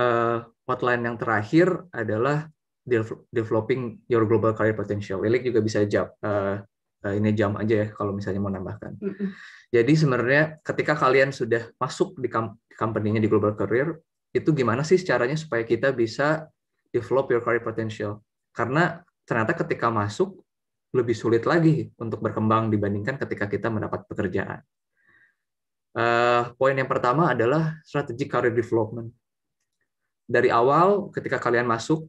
eh, hotline yang terakhir adalah developing your global career potential. Lilik juga bisa jawab ini jam aja ya kalau misalnya mau nambahkan. Jadi sebenarnya ketika kalian sudah masuk di company-nya di global career, itu gimana sih caranya supaya kita bisa develop your career potential. Karena ternyata ketika masuk lebih sulit lagi untuk berkembang dibandingkan ketika kita mendapat pekerjaan. Uh, poin yang pertama adalah strategi career development. Dari awal ketika kalian masuk,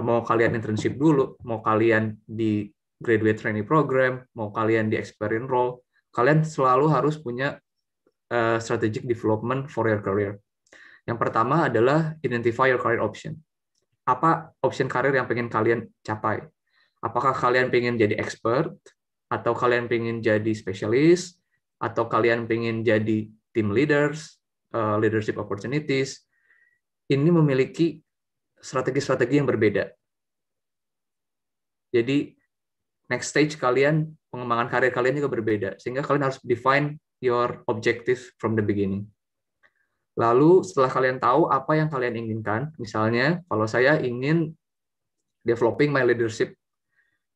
mau kalian internship dulu, mau kalian di graduate training program, mau kalian di experience role, kalian selalu harus punya uh, strategic development for your career yang pertama adalah identify your career option. Apa option karir yang pengen kalian capai? Apakah kalian pengen jadi expert, atau kalian pengen jadi spesialis, atau kalian pengen jadi team leaders, eh, leadership opportunities, ini memiliki strategi-strategi yang berbeda. Jadi next stage kalian pengembangan karir kalian juga berbeda, sehingga kalian harus define your objective from the beginning. Lalu setelah kalian tahu apa yang kalian inginkan, misalnya kalau saya ingin developing my leadership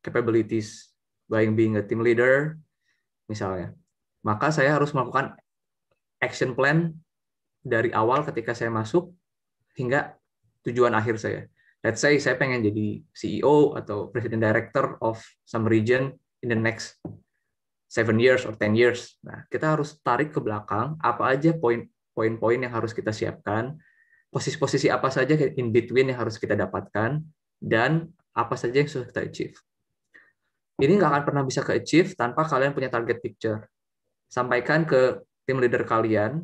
capabilities by being a team leader, misalnya, maka saya harus melakukan action plan dari awal ketika saya masuk hingga tujuan akhir saya. Let's say saya pengen jadi CEO atau President Director of some region in the next seven years or ten years. Nah, kita harus tarik ke belakang apa aja poin poin-poin yang harus kita siapkan, posisi-posisi apa saja in between yang harus kita dapatkan, dan apa saja yang sudah kita achieve. Ini nggak akan pernah bisa ke achieve tanpa kalian punya target picture. Sampaikan ke tim leader kalian,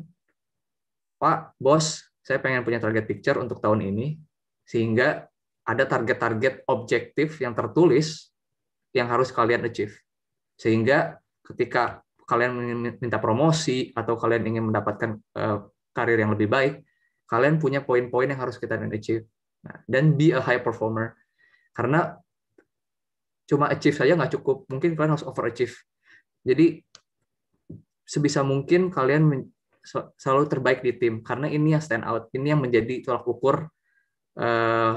Pak, Bos, saya pengen punya target picture untuk tahun ini, sehingga ada target-target objektif yang tertulis yang harus kalian achieve. Sehingga ketika kalian minta promosi atau kalian ingin mendapatkan eh, karir yang lebih baik, kalian punya poin-poin yang harus kita achieve. Nah, dan be a high performer. Karena cuma achieve saja nggak cukup, mungkin kalian harus overachieve. Jadi sebisa mungkin kalian selalu terbaik di tim karena ini yang stand out, ini yang menjadi tolak ukur eh,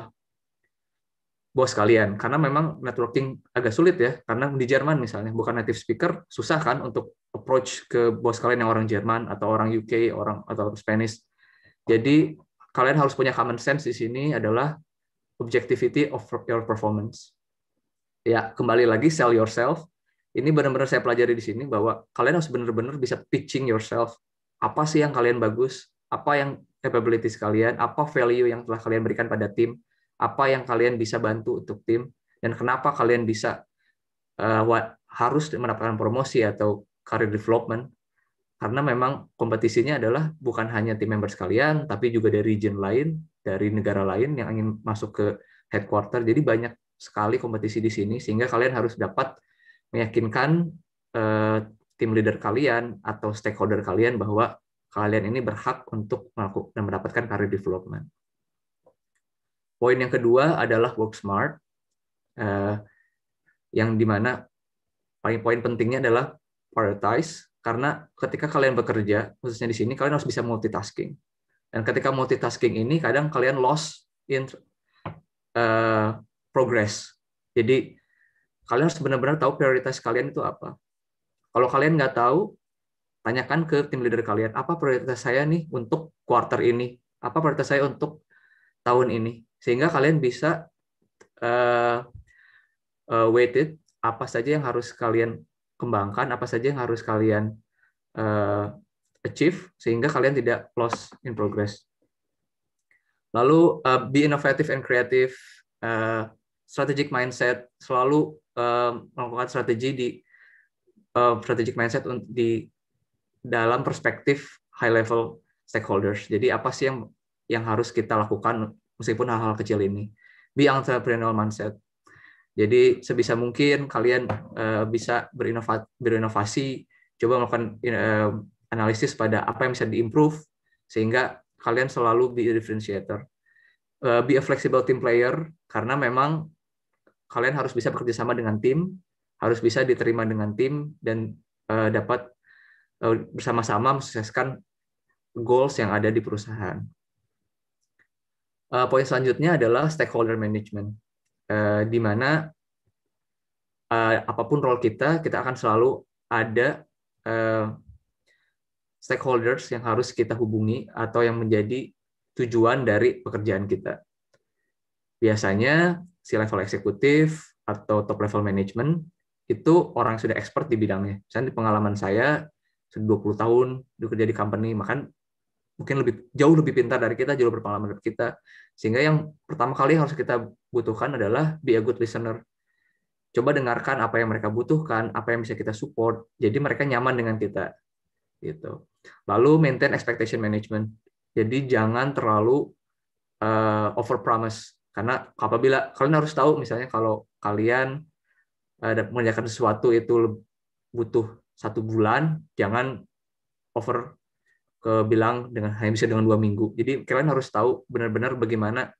bos kalian karena memang networking agak sulit ya karena di Jerman misalnya bukan native speaker susah kan untuk approach ke bos kalian yang orang Jerman atau orang UK orang atau Spanish jadi kalian harus punya common sense di sini adalah objectivity of your performance ya kembali lagi sell yourself ini benar-benar saya pelajari di sini bahwa kalian harus benar-benar bisa pitching yourself apa sih yang kalian bagus apa yang capabilities kalian apa value yang telah kalian berikan pada tim apa yang kalian bisa bantu untuk tim dan kenapa kalian bisa uh, eh, what, harus mendapatkan promosi atau career development karena memang kompetisinya adalah bukan hanya tim member sekalian tapi juga dari region lain dari negara lain yang ingin masuk ke headquarter jadi banyak sekali kompetisi di sini sehingga kalian harus dapat meyakinkan uh, tim leader kalian atau stakeholder kalian bahwa kalian ini berhak untuk melakukan dan mendapatkan career development Poin yang kedua adalah work smart, uh, yang dimana poin poin pentingnya adalah prioritize, karena ketika kalian bekerja, khususnya di sini, kalian harus bisa multitasking. Dan ketika multitasking ini, kadang kalian lost in uh, progress. Jadi, kalian harus benar-benar tahu prioritas kalian itu apa. Kalau kalian nggak tahu, tanyakan ke tim leader kalian, apa prioritas saya nih untuk quarter ini? Apa prioritas saya untuk tahun ini? sehingga kalian bisa uh, eh, uh, eh, weighted apa saja yang harus kalian kembangkan, apa saja yang harus kalian uh, achieve sehingga kalian tidak lost in progress. Lalu uh, be innovative and creative, uh, strategic mindset selalu uh, melakukan strategi di uh, strategic mindset di dalam perspektif high level stakeholders. Jadi apa sih yang yang harus kita lakukan meskipun hal-hal kecil ini. Be entrepreneurial mindset. Jadi sebisa mungkin kalian uh, bisa berinovasi, berinovasi, coba melakukan uh, analisis pada apa yang bisa diimprove sehingga kalian selalu be a differentiator. Uh, be a flexible team player karena memang kalian harus bisa bekerja sama dengan tim, harus bisa diterima dengan tim dan uh, dapat uh, bersama-sama mensukseskan goals yang ada di perusahaan uh, poin selanjutnya adalah stakeholder management, uh, di mana uh, apapun role kita, kita akan selalu ada uh, stakeholders yang harus kita hubungi atau yang menjadi tujuan dari pekerjaan kita. Biasanya si level eksekutif atau top level management itu orang yang sudah expert di bidangnya. Misalnya di pengalaman saya, sudah 20 tahun bekerja di company, maka mungkin lebih jauh lebih pintar dari kita, jauh berpengalaman dari kita. Sehingga yang pertama kali harus kita butuhkan adalah be a good listener. Coba dengarkan apa yang mereka butuhkan, apa yang bisa kita support. Jadi mereka nyaman dengan kita. Gitu. Lalu maintain expectation management. Jadi jangan terlalu uh, eh, over promise karena apabila kalian harus tahu misalnya kalau kalian uh, mengerjakan sesuatu itu butuh satu bulan, jangan over bilang dengan hanya bisa dengan dua minggu. Jadi kalian harus tahu benar-benar bagaimana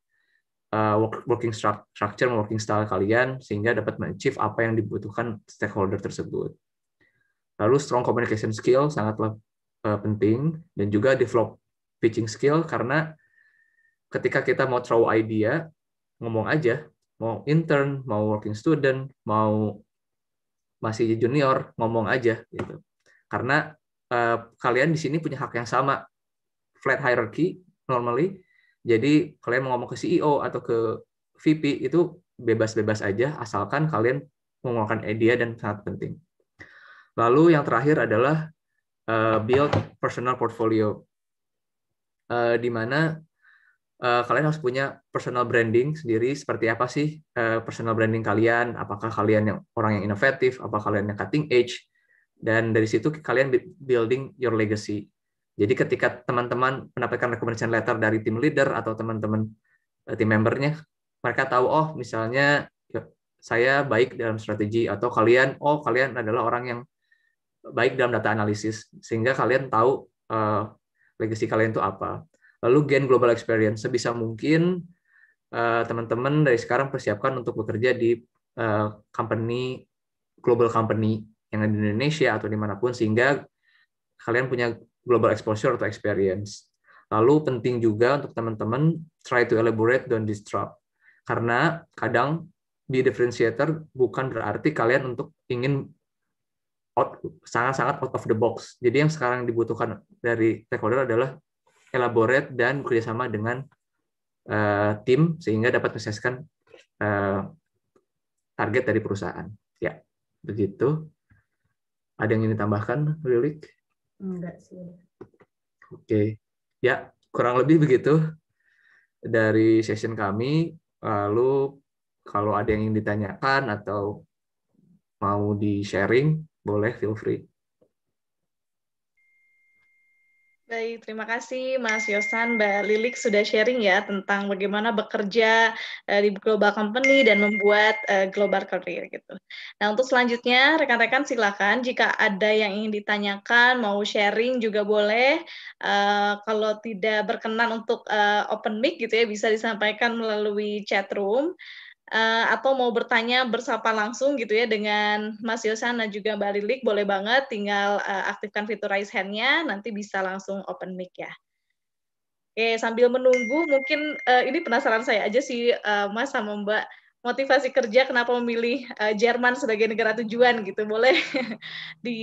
uh, working structure, working style kalian sehingga dapat mencapai apa yang dibutuhkan stakeholder tersebut. Lalu strong communication skill sangatlah uh, penting dan juga develop pitching skill karena ketika kita mau throw idea, ngomong aja, mau intern, mau working student, mau masih junior, ngomong aja gitu. Karena Eh, kalian di sini punya hak yang sama flat hierarchy normally jadi kalian mau ngomong ke CEO atau ke VP itu bebas-bebas aja asalkan kalian mengeluarkan idea dan sangat penting lalu yang terakhir adalah uh, build personal portfolio uh, di mana uh, kalian harus punya personal branding sendiri. Seperti apa sih uh, personal branding kalian? Apakah kalian yang orang yang inovatif? Apakah kalian yang cutting edge? dan dari situ kalian building your legacy. Jadi ketika teman-teman mendapatkan recommendation letter dari tim leader atau teman-teman eh, tim membernya, mereka tahu oh misalnya saya baik dalam strategi atau kalian oh kalian adalah orang yang baik dalam data analisis sehingga kalian tahu uh, legacy kalian itu apa. Lalu gain global experience sebisa mungkin eh, teman-teman uh, dari sekarang persiapkan untuk bekerja di uh, company global company yang ada di Indonesia atau dimanapun sehingga kalian punya global exposure atau experience. Lalu penting juga untuk teman-teman try to elaborate don't disrupt. Karena kadang be differentiator bukan berarti kalian untuk ingin out, sangat-sangat out of the box. Jadi yang sekarang dibutuhkan dari stakeholder adalah elaborate dan kerjasama dengan uh, tim sehingga dapat menyelesaikan uh, eh, target dari perusahaan. Ya, begitu. Ada yang ingin ditambahkan, Lilik? Enggak sih. Oke. Okay. Ya, kurang lebih begitu dari session kami. Lalu kalau ada yang ingin ditanyakan atau mau di-sharing, boleh feel free. Baik, terima kasih Mas Yosan, Mbak Lilik sudah sharing ya tentang bagaimana bekerja eh, di global company dan membuat eh, global career gitu. Nah, untuk selanjutnya rekan-rekan silakan jika ada yang ingin ditanyakan, mau sharing juga boleh. Eh, kalau tidak berkenan untuk open mic gitu ya bisa disampaikan melalui chat room uh, atau mau bertanya bersapa langsung gitu ya dengan Mas Yosan dan juga Mbak Lilik, boleh banget tinggal uh, aktifkan fitur raise hand-nya, nanti bisa langsung open mic ya. Oke, sambil menunggu mungkin uh, ini penasaran saya aja sih uh, Mas sama Mbak, motivasi kerja kenapa memilih uh, Jerman sebagai negara tujuan gitu, boleh di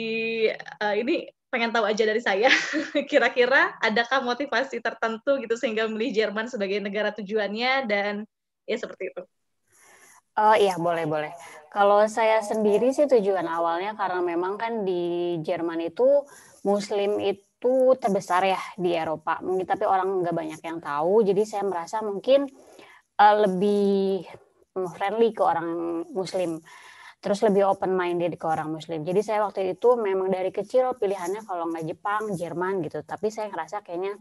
uh, ini pengen tahu aja dari saya, kira-kira adakah motivasi tertentu gitu sehingga memilih Jerman sebagai negara tujuannya dan ya seperti itu. Oh iya boleh boleh. Kalau saya sendiri sih tujuan awalnya karena memang kan di Jerman itu Muslim itu terbesar ya di Eropa. Mungkin tapi orang nggak banyak yang tahu. Jadi saya merasa mungkin uh, lebih friendly ke orang Muslim. Terus lebih open minded ke orang Muslim. Jadi saya waktu itu memang dari kecil pilihannya kalau nggak Jepang, Jerman gitu. Tapi saya ngerasa kayaknya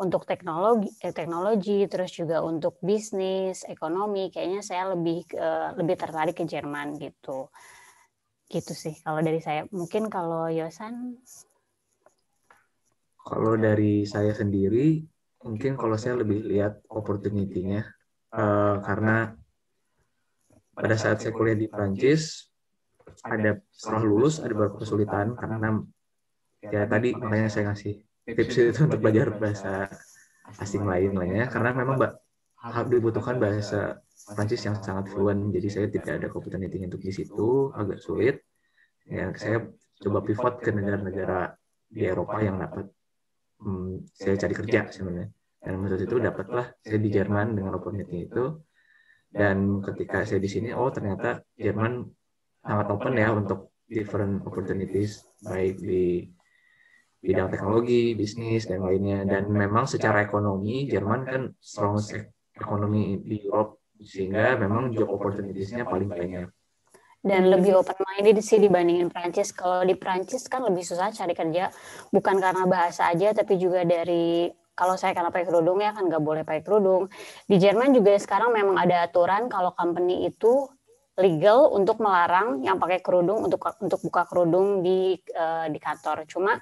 untuk teknologi eh, teknologi terus juga untuk bisnis ekonomi kayaknya saya lebih uh, lebih tertarik ke Jerman gitu gitu sih kalau dari saya mungkin kalau Yosan kalau dari saya sendiri mungkin kalau saya lebih lihat opportunity-nya uh, karena pada saat saya kuliah di Prancis ada setelah lulus ada beberapa kesulitan karena ya tadi makanya saya ngasih tips itu untuk belajar bahasa asing lain ya, lainnya karena memang mbak dibutuhkan bahasa Prancis yang sangat fluent jadi saya tidak ada kompetensi untuk di situ agak sulit ya saya coba pivot ke negara-negara di Eropa yang dapat hmm, saya cari kerja sebenarnya dan menurut itu dapatlah saya di Jerman dengan opportunity itu dan ketika saya di sini oh ternyata Jerman sangat open ya untuk different opportunities baik di bidang teknologi, bisnis, dan lainnya. Dan memang secara ekonomi, Jerman kan strong ekonomi di Europe, sehingga memang job opportunities-nya paling banyak. Dan lebih open-minded sih dibandingin Prancis. Kalau di Prancis kan lebih susah cari kerja, bukan karena bahasa aja, tapi juga dari kalau saya karena pakai kerudung ya kan nggak boleh pakai kerudung. Di Jerman juga sekarang memang ada aturan kalau company itu legal untuk melarang yang pakai kerudung untuk untuk buka kerudung di uh, di kantor. Cuma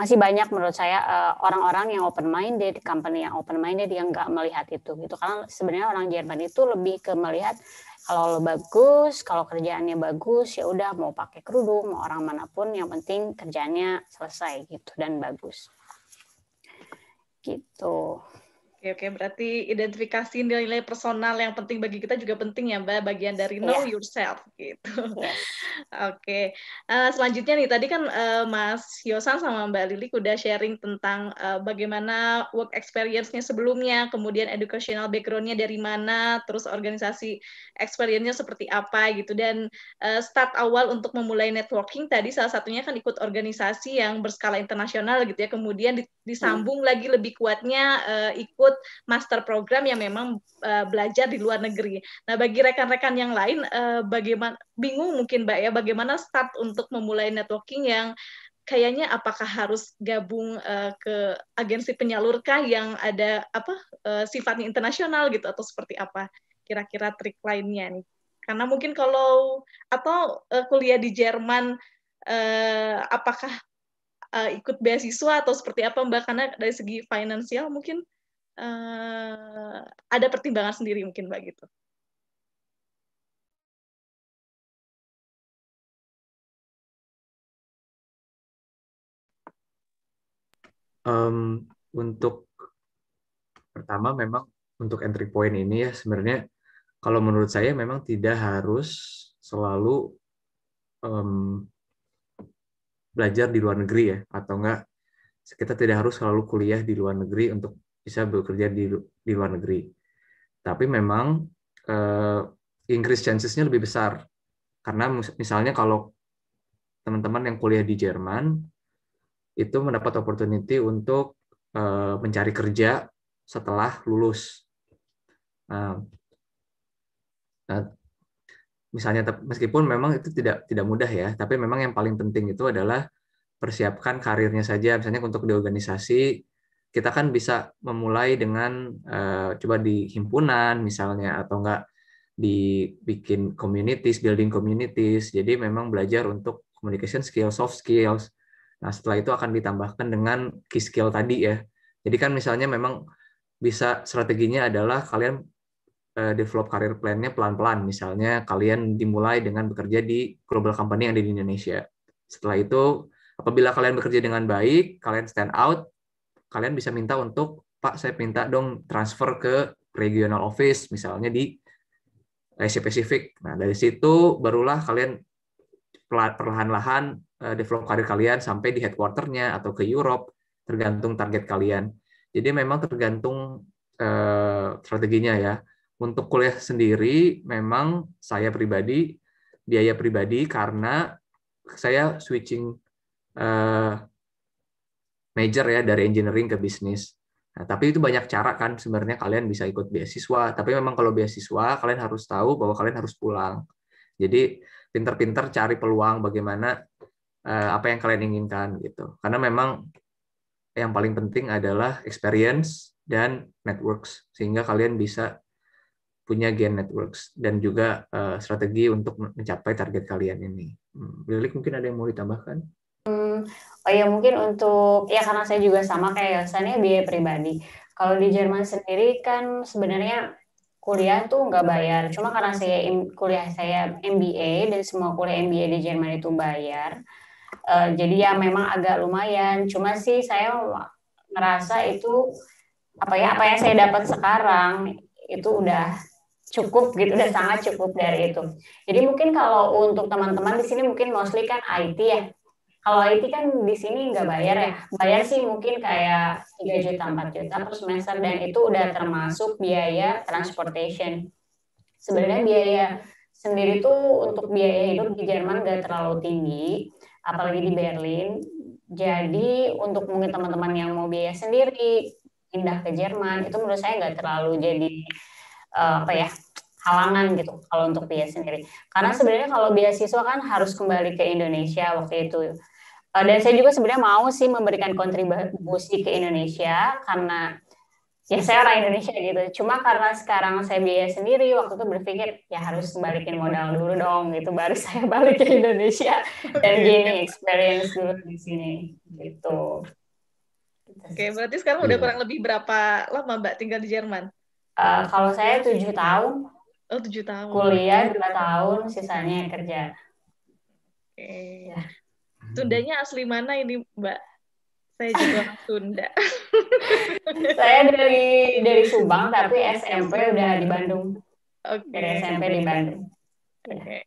masih banyak menurut saya eh, orang-orang uh, yang open minded, company yang open minded yang nggak melihat itu gitu. Karena sebenarnya orang Jerman itu lebih ke melihat kalau lo bagus, kalau kerjaannya bagus ya udah mau pakai kerudung, mau orang manapun yang penting kerjanya selesai gitu dan bagus. Gitu. Oke, oke, berarti identifikasi nilai-nilai personal yang penting bagi kita juga penting ya, Mbak, bagian dari know yourself gitu. Yeah. oke. Uh, selanjutnya nih tadi kan uh, Mas Yosan sama Mbak Lili udah sharing tentang uh, bagaimana work experience-nya sebelumnya, kemudian educational background-nya dari mana, terus organisasi experience-nya seperti apa gitu dan uh, start awal untuk memulai networking tadi salah satunya kan ikut organisasi yang berskala internasional gitu ya, kemudian hmm. disambung hmm. lagi lebih kuatnya uh, ikut ikut master program yang memang uh, belajar di luar negeri. Nah, bagi rekan-rekan yang lain, uh, bagaimana bingung mungkin Mbak ya, bagaimana start untuk memulai networking yang kayaknya apakah harus gabung uh, ke agensi penyalurkah yang ada apa uh, sifatnya internasional gitu atau seperti apa? Kira-kira trik lainnya nih. Karena mungkin kalau atau uh, kuliah di Jerman uh, apakah uh, ikut beasiswa atau seperti apa Mbak karena dari segi finansial mungkin uh, ada pertimbangan sendiri mungkin mbak gitu. Um, untuk pertama memang untuk entry point ini ya sebenarnya kalau menurut saya memang tidak harus selalu um, belajar di luar negeri ya atau enggak kita tidak harus selalu kuliah di luar negeri untuk bisa bekerja di di luar negeri. Tapi memang uh, increase chances-nya lebih besar karena misalnya kalau teman-teman yang kuliah di Jerman itu mendapat opportunity untuk uh, mencari kerja setelah lulus. Uh, nah, misalnya meskipun memang itu tidak tidak mudah ya, tapi memang yang paling penting itu adalah persiapkan karirnya saja. Misalnya untuk di organisasi kita kan bisa memulai dengan uh, coba di himpunan misalnya atau enggak dibikin communities, building communities. Jadi memang belajar untuk communication skills, soft skills. Nah, setelah itu akan ditambahkan dengan key skill tadi ya. Jadi kan misalnya memang bisa strateginya adalah kalian uh, develop career plan-nya pelan-pelan. Misalnya kalian dimulai dengan bekerja di global company yang ada di Indonesia. Setelah itu apabila kalian bekerja dengan baik, kalian stand out, kalian bisa minta untuk Pak saya minta dong transfer ke regional office misalnya di Asia Pasifik. Nah dari situ barulah kalian perlahan-lahan eh, develop karir kalian sampai di headquarternya atau ke Europe tergantung target kalian. Jadi memang tergantung eh, strateginya ya. Untuk kuliah sendiri memang saya pribadi biaya pribadi karena saya switching eh, major ya dari engineering ke bisnis. Nah, tapi itu banyak cara kan sebenarnya kalian bisa ikut beasiswa, tapi memang kalau beasiswa kalian harus tahu bahwa kalian harus pulang. Jadi pinter-pinter cari peluang bagaimana eh, apa yang kalian inginkan gitu. Karena memang yang paling penting adalah experience dan networks sehingga kalian bisa punya gen networks dan juga uh, strategi untuk mencapai target kalian ini. Hmm, Lilik mungkin ada yang mau ditambahkan? oh ya mungkin untuk ya karena saya juga sama kayak Yosannya biaya pribadi. Kalau di Jerman sendiri kan sebenarnya kuliah tuh nggak bayar. Cuma karena saya kuliah saya MBA dan semua kuliah MBA di Jerman itu bayar. Uh, jadi ya memang agak lumayan. Cuma sih saya ngerasa itu apa ya apa yang saya dapat sekarang itu udah cukup gitu udah sangat cukup dari itu. Jadi mungkin kalau untuk teman-teman di sini mungkin mostly kan IT ya kalau IT kan di sini nggak bayar ya. Bayar sih mungkin kayak 3 juta, 4 juta per semester dan itu udah termasuk biaya transportation. Sebenarnya hmm. biaya sendiri tuh untuk biaya hidup di Jerman nggak terlalu tinggi, apalagi di Berlin. Jadi untuk mungkin teman-teman yang mau biaya sendiri pindah ke Jerman itu menurut saya nggak terlalu jadi uh, apa ya halangan gitu kalau untuk biaya sendiri. Karena sebenarnya kalau beasiswa kan harus kembali ke Indonesia waktu itu Uh, dan saya juga sebenarnya mau sih memberikan kontribusi ke Indonesia karena ya saya orang Indonesia gitu. Cuma karena sekarang saya biaya sendiri, waktu itu berpikir ya harus balikin modal dulu dong gitu, baru saya balik ke Indonesia dan iya. gini experience dulu di sini gitu. Oke, berarti sekarang udah iya. kurang lebih berapa lama Mbak tinggal di Jerman? Uh, kalau saya tujuh tahun. Oh, tujuh tahun. Kuliah dua tahun, sisanya kerja. Oke. Okay. Ya. Hmm. Tundanya asli mana ini, Mbak? Saya juga orang Sunda. saya dari dari Subang tapi SMP udah di Bandung. Oke. Okay. SMP di Bandung. Oke. Okay.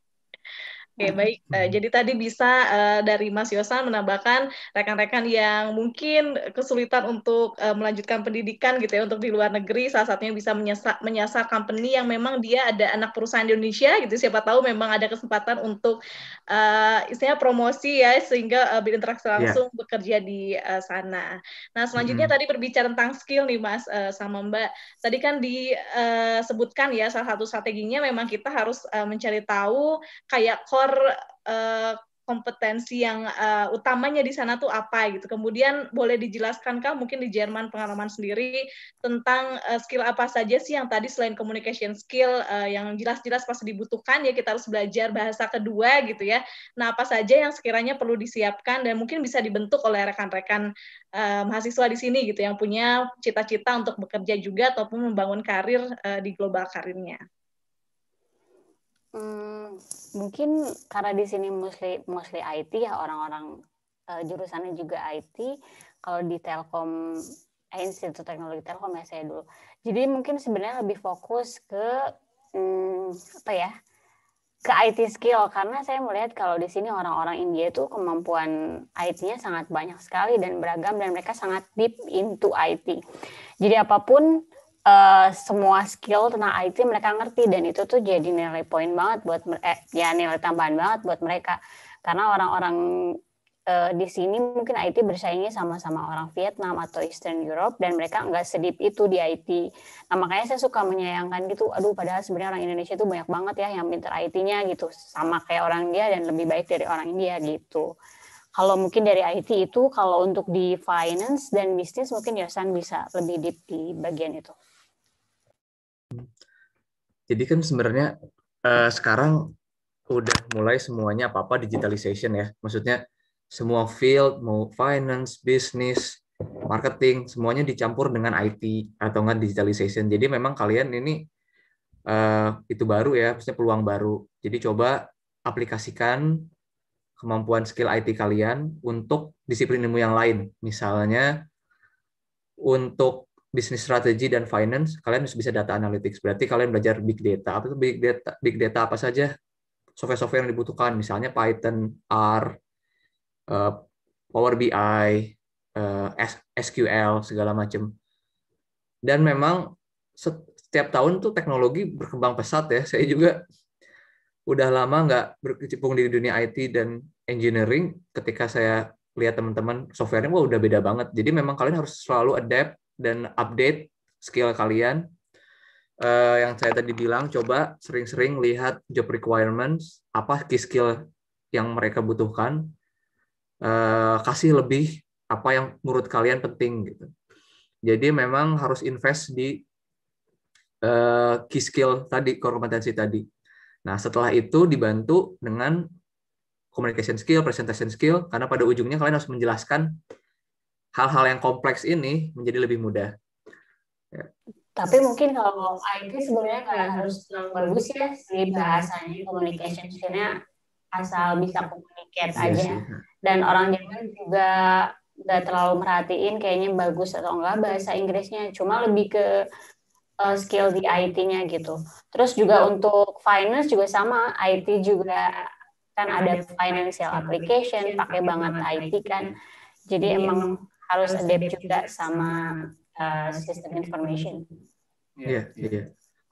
Oke, okay, hmm. baik. Uh, jadi tadi bisa uh, dari Mas Yosan menambahkan rekan-rekan yang mungkin kesulitan untuk uh, melanjutkan pendidikan gitu ya untuk di luar negeri salah satunya bisa menyasar, menyasar company yang memang dia ada anak perusahaan di Indonesia gitu siapa tahu memang ada kesempatan untuk uh, istilahnya promosi ya sehingga uh, berinteraksi iya. langsung yeah. bekerja di uh, sana. Nah, selanjutnya mm -hmm. tadi berbicara tentang skill nih Mas uh, sama Mbak. Tadi kan disebutkan ya salah satu strateginya memang kita harus uh, mencari tahu kayak core uh, kompetensi yang uh, utamanya di sana tuh apa gitu. Kemudian boleh dijelaskan kah mungkin di Jerman pengalaman sendiri tentang uh, skill apa saja sih yang tadi selain communication skill uh, yang jelas-jelas pasti dibutuhkan ya kita harus belajar bahasa kedua gitu ya. Nah, apa saja yang sekiranya perlu disiapkan dan mungkin bisa dibentuk oleh rekan-rekan uh, mahasiswa di sini gitu yang punya cita-cita untuk bekerja juga ataupun membangun karir uh, di global karirnya. Hmm, mungkin karena di sini mostly mostly IT ya orang-orang uh, jurusannya juga IT. Kalau di Telkom eh, Institut Teknologi Telkom ya saya dulu. Jadi mungkin sebenarnya lebih fokus ke hmm, apa ya? ke IT skill karena saya melihat kalau di sini orang-orang India itu kemampuan IT-nya sangat banyak sekali dan beragam dan mereka sangat deep into IT. Jadi apapun uh, semua skill tentang IT mereka ngerti dan itu tuh jadi nilai poin banget buat eh, ya nilai tambahan banget buat mereka karena orang-orang uh, di sini mungkin IT bersaingnya sama-sama orang Vietnam atau Eastern Europe dan mereka nggak sedip itu di IT. Nah makanya saya suka menyayangkan gitu, aduh padahal sebenarnya orang Indonesia itu banyak banget ya yang pinter IT-nya gitu, sama kayak orang India dan lebih baik dari orang India gitu. Kalau mungkin dari IT itu, kalau untuk di finance dan bisnis mungkin Yosan bisa lebih deep di bagian itu. Jadi kan sebenarnya uh, sekarang udah mulai semuanya apa-apa digitalization ya. Maksudnya semua field, mau finance, bisnis, marketing, semuanya dicampur dengan IT atau enggak digitalization. Jadi memang kalian ini uh, itu baru ya, maksudnya peluang baru. Jadi coba aplikasikan kemampuan skill IT kalian untuk disiplin ilmu yang lain. Misalnya untuk bisnis strategi dan finance, kalian bisa data analytics. Berarti kalian belajar big data. Apa itu big data? Big data apa saja? Software-software yang dibutuhkan, misalnya Python, R, eh, Power BI, eh, SQL, segala macam. Dan memang setiap tahun tuh teknologi berkembang pesat ya. Saya juga udah lama nggak berkecimpung di dunia IT dan engineering. Ketika saya lihat teman-teman softwarenya, wah udah beda banget. Jadi memang kalian harus selalu adapt dan update skill kalian. Uh, yang saya tadi bilang, coba sering-sering lihat job requirements, apa key skill yang mereka butuhkan, uh, kasih lebih apa yang menurut kalian penting gitu. Jadi memang harus invest di uh, key skill tadi, core kompetensi tadi. Nah setelah itu dibantu dengan communication skill, presentation skill, karena pada ujungnya kalian harus menjelaskan hal-hal yang kompleks ini menjadi lebih mudah. Ya. Tapi mungkin kalau IT sebenarnya nggak harus terlalu bagus ya si bahasanya communication skillnya asal bisa communicate iya aja. Yes, Dan orang Jerman juga nggak terlalu merhatiin kayaknya bagus atau enggak bahasa Inggrisnya, cuma lebih ke uh, skill di IT-nya gitu. Terus juga untuk finance juga sama, IT juga kan ada financial application, pakai banget IT kan. Jadi iya. emang harus adapt juga sama uh, uh sistem information. Iya, iya. Ya.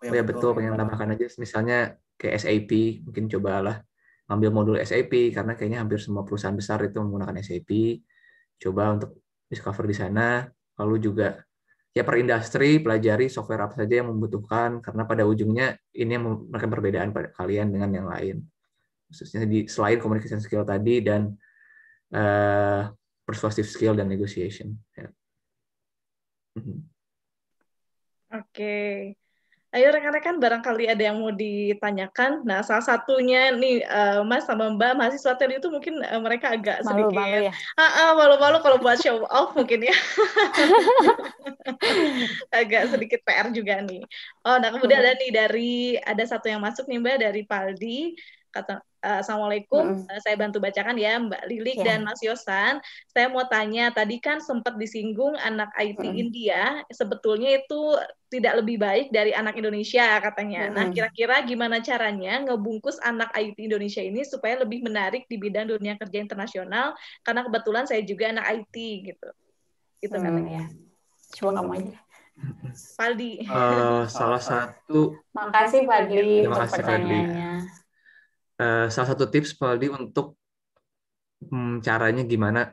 Oh, ya betul, pengen tambahkan aja. Misalnya ke SAP, mungkin cobalah ambil modul SAP karena kayaknya hampir semua perusahaan besar itu menggunakan SAP. Coba untuk discover di sana, lalu juga ya per industri pelajari software apa saja yang membutuhkan karena pada ujungnya ini yang memberikan perbedaan pada kalian dengan yang lain. Khususnya di selain communication skill tadi dan eh, persuasive skill dan negotiation. Ya. Mm -hmm. Oke. Okay. Ayo rekan-rekan barangkali ada yang mau ditanyakan. Nah, salah satunya nih uh, Mas sama Mbak mahasiswa tadi itu mungkin uh, mereka agak malu sedikit malu ya. Ah, ya. ah, malu kalau buat show off mungkin ya. agak sedikit PR juga nih. Oh, nah kemudian ada nih dari ada satu yang masuk nih Mbak dari Paldi kata Eh, Assalamualaikum. Mm. Saya bantu bacakan ya Mbak Lilik yeah. dan Mas Yosan. Saya mau tanya tadi kan sempat disinggung anak IT mm. India sebetulnya itu tidak lebih baik dari anak Indonesia katanya. Mm. Nah, kira-kira gimana caranya ngebungkus anak IT Indonesia ini supaya lebih menarik di bidang dunia kerja internasional karena kebetulan saya juga anak IT gitu. Gitu mm. katanya. Coba kamu aja. Faldi. Uh, salah satu. Makasih Faldi. Terima kasih Faldi. Eh, salah satu tips Paldi untuk um, caranya gimana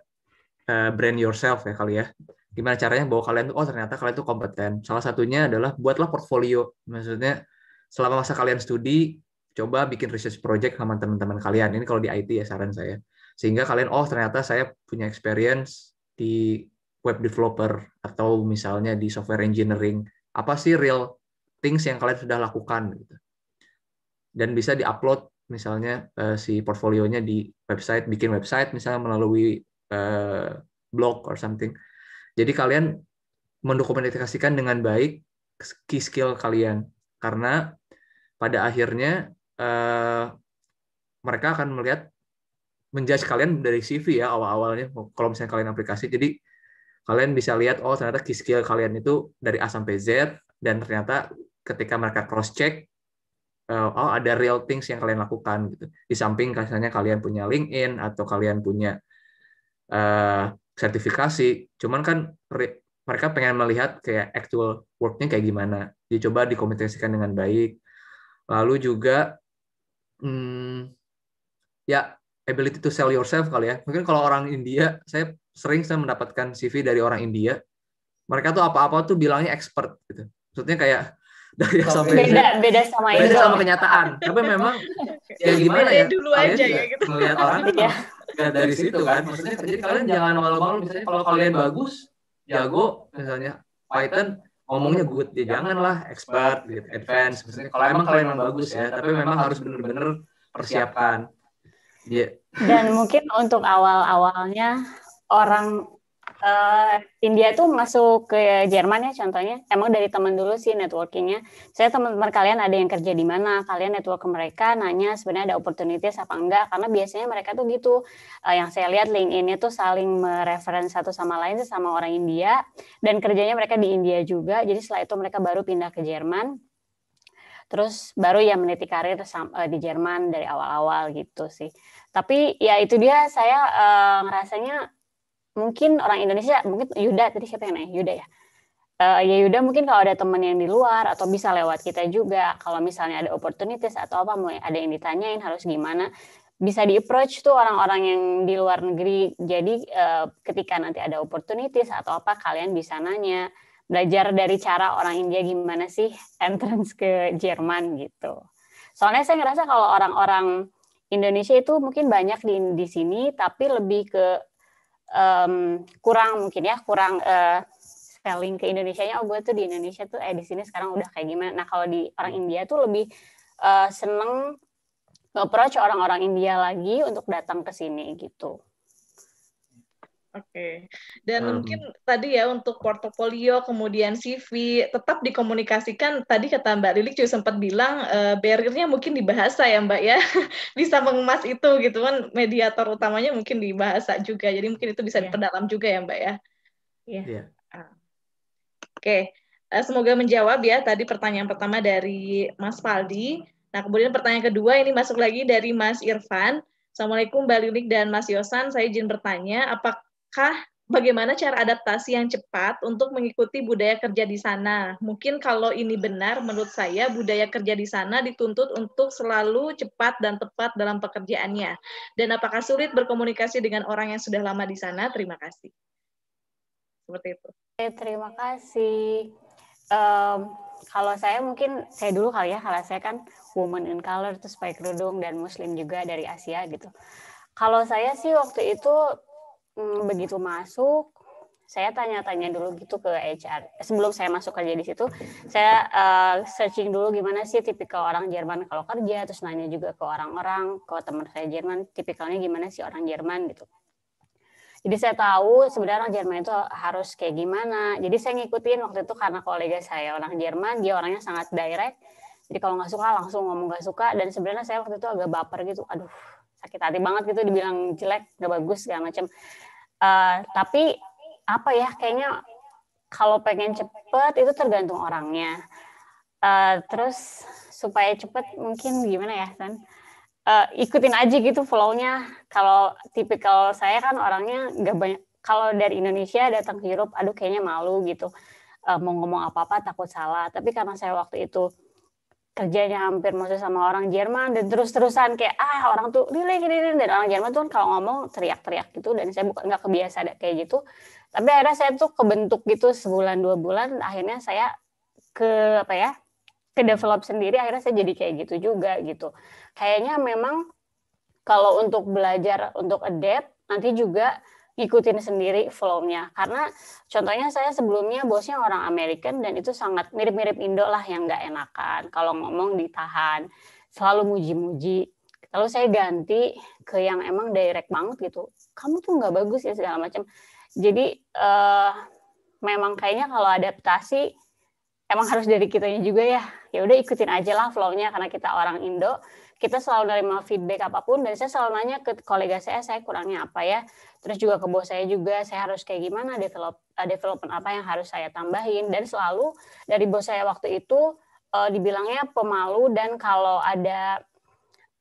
uh, brand yourself ya kali ya. Gimana caranya bahwa kalian tuh oh ternyata kalian tuh kompeten. Salah satunya adalah buatlah portfolio. Maksudnya selama masa kalian studi coba bikin research project sama teman-teman kalian. Ini kalau di IT ya saran saya. Sehingga kalian oh ternyata saya punya experience di web developer atau misalnya di software engineering. Apa sih real things yang kalian sudah lakukan gitu. Dan bisa diupload misalnya uh, si portfolionya di website, bikin website misalnya melalui uh, blog or something. Jadi kalian mendokumentasikan dengan baik key skill kalian karena pada akhirnya uh, mereka akan melihat menjudge kalian dari CV ya awal-awalnya kalau misalnya kalian aplikasi. Jadi kalian bisa lihat oh ternyata key skill kalian itu dari A sampai Z dan ternyata ketika mereka cross check Eh, oh ada real things yang kalian lakukan gitu. Di samping misalnya kalian punya LinkedIn atau kalian punya uh, sertifikasi, cuman kan mereka pengen melihat kayak actual worknya kayak gimana. Dicoba dikomunikasikan dengan baik. Lalu juga hmm, ya ability to sell yourself kali ya. Mungkin kalau orang India, saya sering saya mendapatkan CV dari orang India. Mereka tuh apa-apa tuh bilangnya expert gitu. Maksudnya kayak dari yang sampai beda beda sama beda sama kenyataan tapi memang ya gimana ya? ya dulu aja gitu melihat orang ya. dari situ kan? kan maksudnya jadi kalian jangan malu-malu misalnya kalau kalian bagus jago misalnya Python ngomongnya good ya janganlah expert gitu advance misalnya kalau emang kalian memang bagus ya tapi memang harus bener-bener persiapkan yeah. dan mungkin untuk awal-awalnya orang uh, India tuh masuk ke Jerman ya contohnya. Emang dari teman dulu sih networkingnya. Saya teman-teman kalian ada yang kerja di mana, kalian network ke mereka, nanya sebenarnya ada opportunity apa enggak. Karena biasanya mereka tuh gitu. Uh, yang saya lihat LinkedIn tuh saling mereferensi satu sama lain sama orang India dan kerjanya mereka di India juga. Jadi setelah itu mereka baru pindah ke Jerman. Terus baru ya meniti karir eh, di Jerman dari awal-awal gitu sih. Tapi ya itu dia saya e, ngerasanya mungkin orang Indonesia mungkin Yuda tadi siapa yang nanya Yuda ya uh, ya Yuda mungkin kalau ada teman yang di luar atau bisa lewat kita juga kalau misalnya ada opportunities atau apa mau ada yang ditanyain harus gimana bisa di approach tuh orang-orang yang di luar negeri jadi uh, ketika nanti ada opportunities atau apa kalian bisa nanya belajar dari cara orang India gimana sih entrance ke Jerman gitu soalnya saya ngerasa kalau orang-orang Indonesia itu mungkin banyak di di sini tapi lebih ke um, kurang mungkin ya kurang uh, eh, spelling ke Indonesia-nya oh gue tuh di Indonesia tuh eh di sini sekarang udah kayak gimana nah kalau di orang India tuh lebih uh, seneng approach orang-orang India lagi untuk datang ke sini gitu Oke. Okay. Dan hmm. mungkin tadi ya untuk portofolio kemudian CV tetap dikomunikasikan. Tadi kata Mbak Lilik juga sempat bilang uh, barriernya mungkin di bahasa ya Mbak ya. bisa mengemas itu gitu kan mediator utamanya mungkin di bahasa juga. Jadi mungkin itu bisa yeah. diperdalam juga ya Mbak ya. Iya. iya. Ah. Oke. Eh, semoga menjawab ya tadi pertanyaan pertama dari Mas Faldi. Nah, kemudian pertanyaan kedua ini masuk lagi dari Mas Irfan. Assalamualaikum Mbak Lilik dan Mas Yosan. Saya izin bertanya, apakah kah bagaimana cara adaptasi yang cepat untuk mengikuti budaya kerja di sana. Mungkin kalau ini benar, menurut saya budaya kerja di sana dituntut untuk selalu cepat dan tepat dalam pekerjaannya. Dan apakah sulit berkomunikasi dengan orang yang sudah lama di sana? Terima kasih. Seperti itu. Terima kasih. Um, kalau saya mungkin saya dulu kali ya, kalau saya kan woman in color, terus pakai kerudung dan muslim juga dari Asia gitu. Kalau saya sih waktu itu Hmm, begitu masuk saya tanya-tanya dulu gitu ke HR sebelum saya masuk kerja di situ saya uh, searching dulu gimana sih tipikal orang Jerman kalau kerja terus nanya juga ke orang-orang ke teman saya Jerman tipikalnya gimana sih orang Jerman gitu jadi saya tahu sebenarnya orang Jerman itu harus kayak gimana jadi saya ngikutin waktu itu karena kolega saya orang Jerman dia orangnya sangat direct jadi kalau nggak suka langsung ngomong nggak suka dan sebenarnya saya waktu itu agak baper gitu aduh sakit hati banget gitu dibilang jelek gak bagus segala macam uh, eh, tapi apa ya kayaknya kalau pengen cepet itu tergantung orangnya uh, terus supaya cepet mungkin gimana ya kan uh, ikutin aja gitu flow-nya kalau tipikal saya kan orangnya nggak banyak kalau dari Indonesia datang ke Europe aduh kayaknya malu gitu uh, mau ngomong apa apa takut salah tapi karena saya waktu itu kerjanya hampir maksudnya sama orang Jerman dan terus-terusan kayak ah orang tuh gini gini dan orang Jerman tuh kan kalau ngomong teriak-teriak gitu dan saya bukan nggak kebiasa ada kayak gitu tapi akhirnya saya tuh kebentuk gitu sebulan dua bulan akhirnya saya ke apa ya ke develop sendiri akhirnya saya jadi kayak gitu juga gitu kayaknya memang kalau untuk belajar untuk adapt nanti juga ngikutin sendiri flow-nya. Karena contohnya saya sebelumnya bosnya orang American dan itu sangat mirip-mirip Indo lah yang nggak enakan. Kalau ngomong ditahan, selalu muji-muji. Lalu saya ganti ke yang emang direct banget gitu. Kamu tuh nggak bagus ya segala macam. Jadi uh, memang kayaknya kalau adaptasi emang harus dari kitanya juga ya. Ya udah ikutin aja lah flow-nya karena kita orang Indo kita selalu nerima feedback apapun dan saya selalu nanya ke kolega saya saya kurangnya apa ya terus juga ke bos saya juga saya harus kayak gimana develop uh, development apa yang harus saya tambahin dan selalu dari bos saya waktu itu uh, dibilangnya pemalu dan kalau ada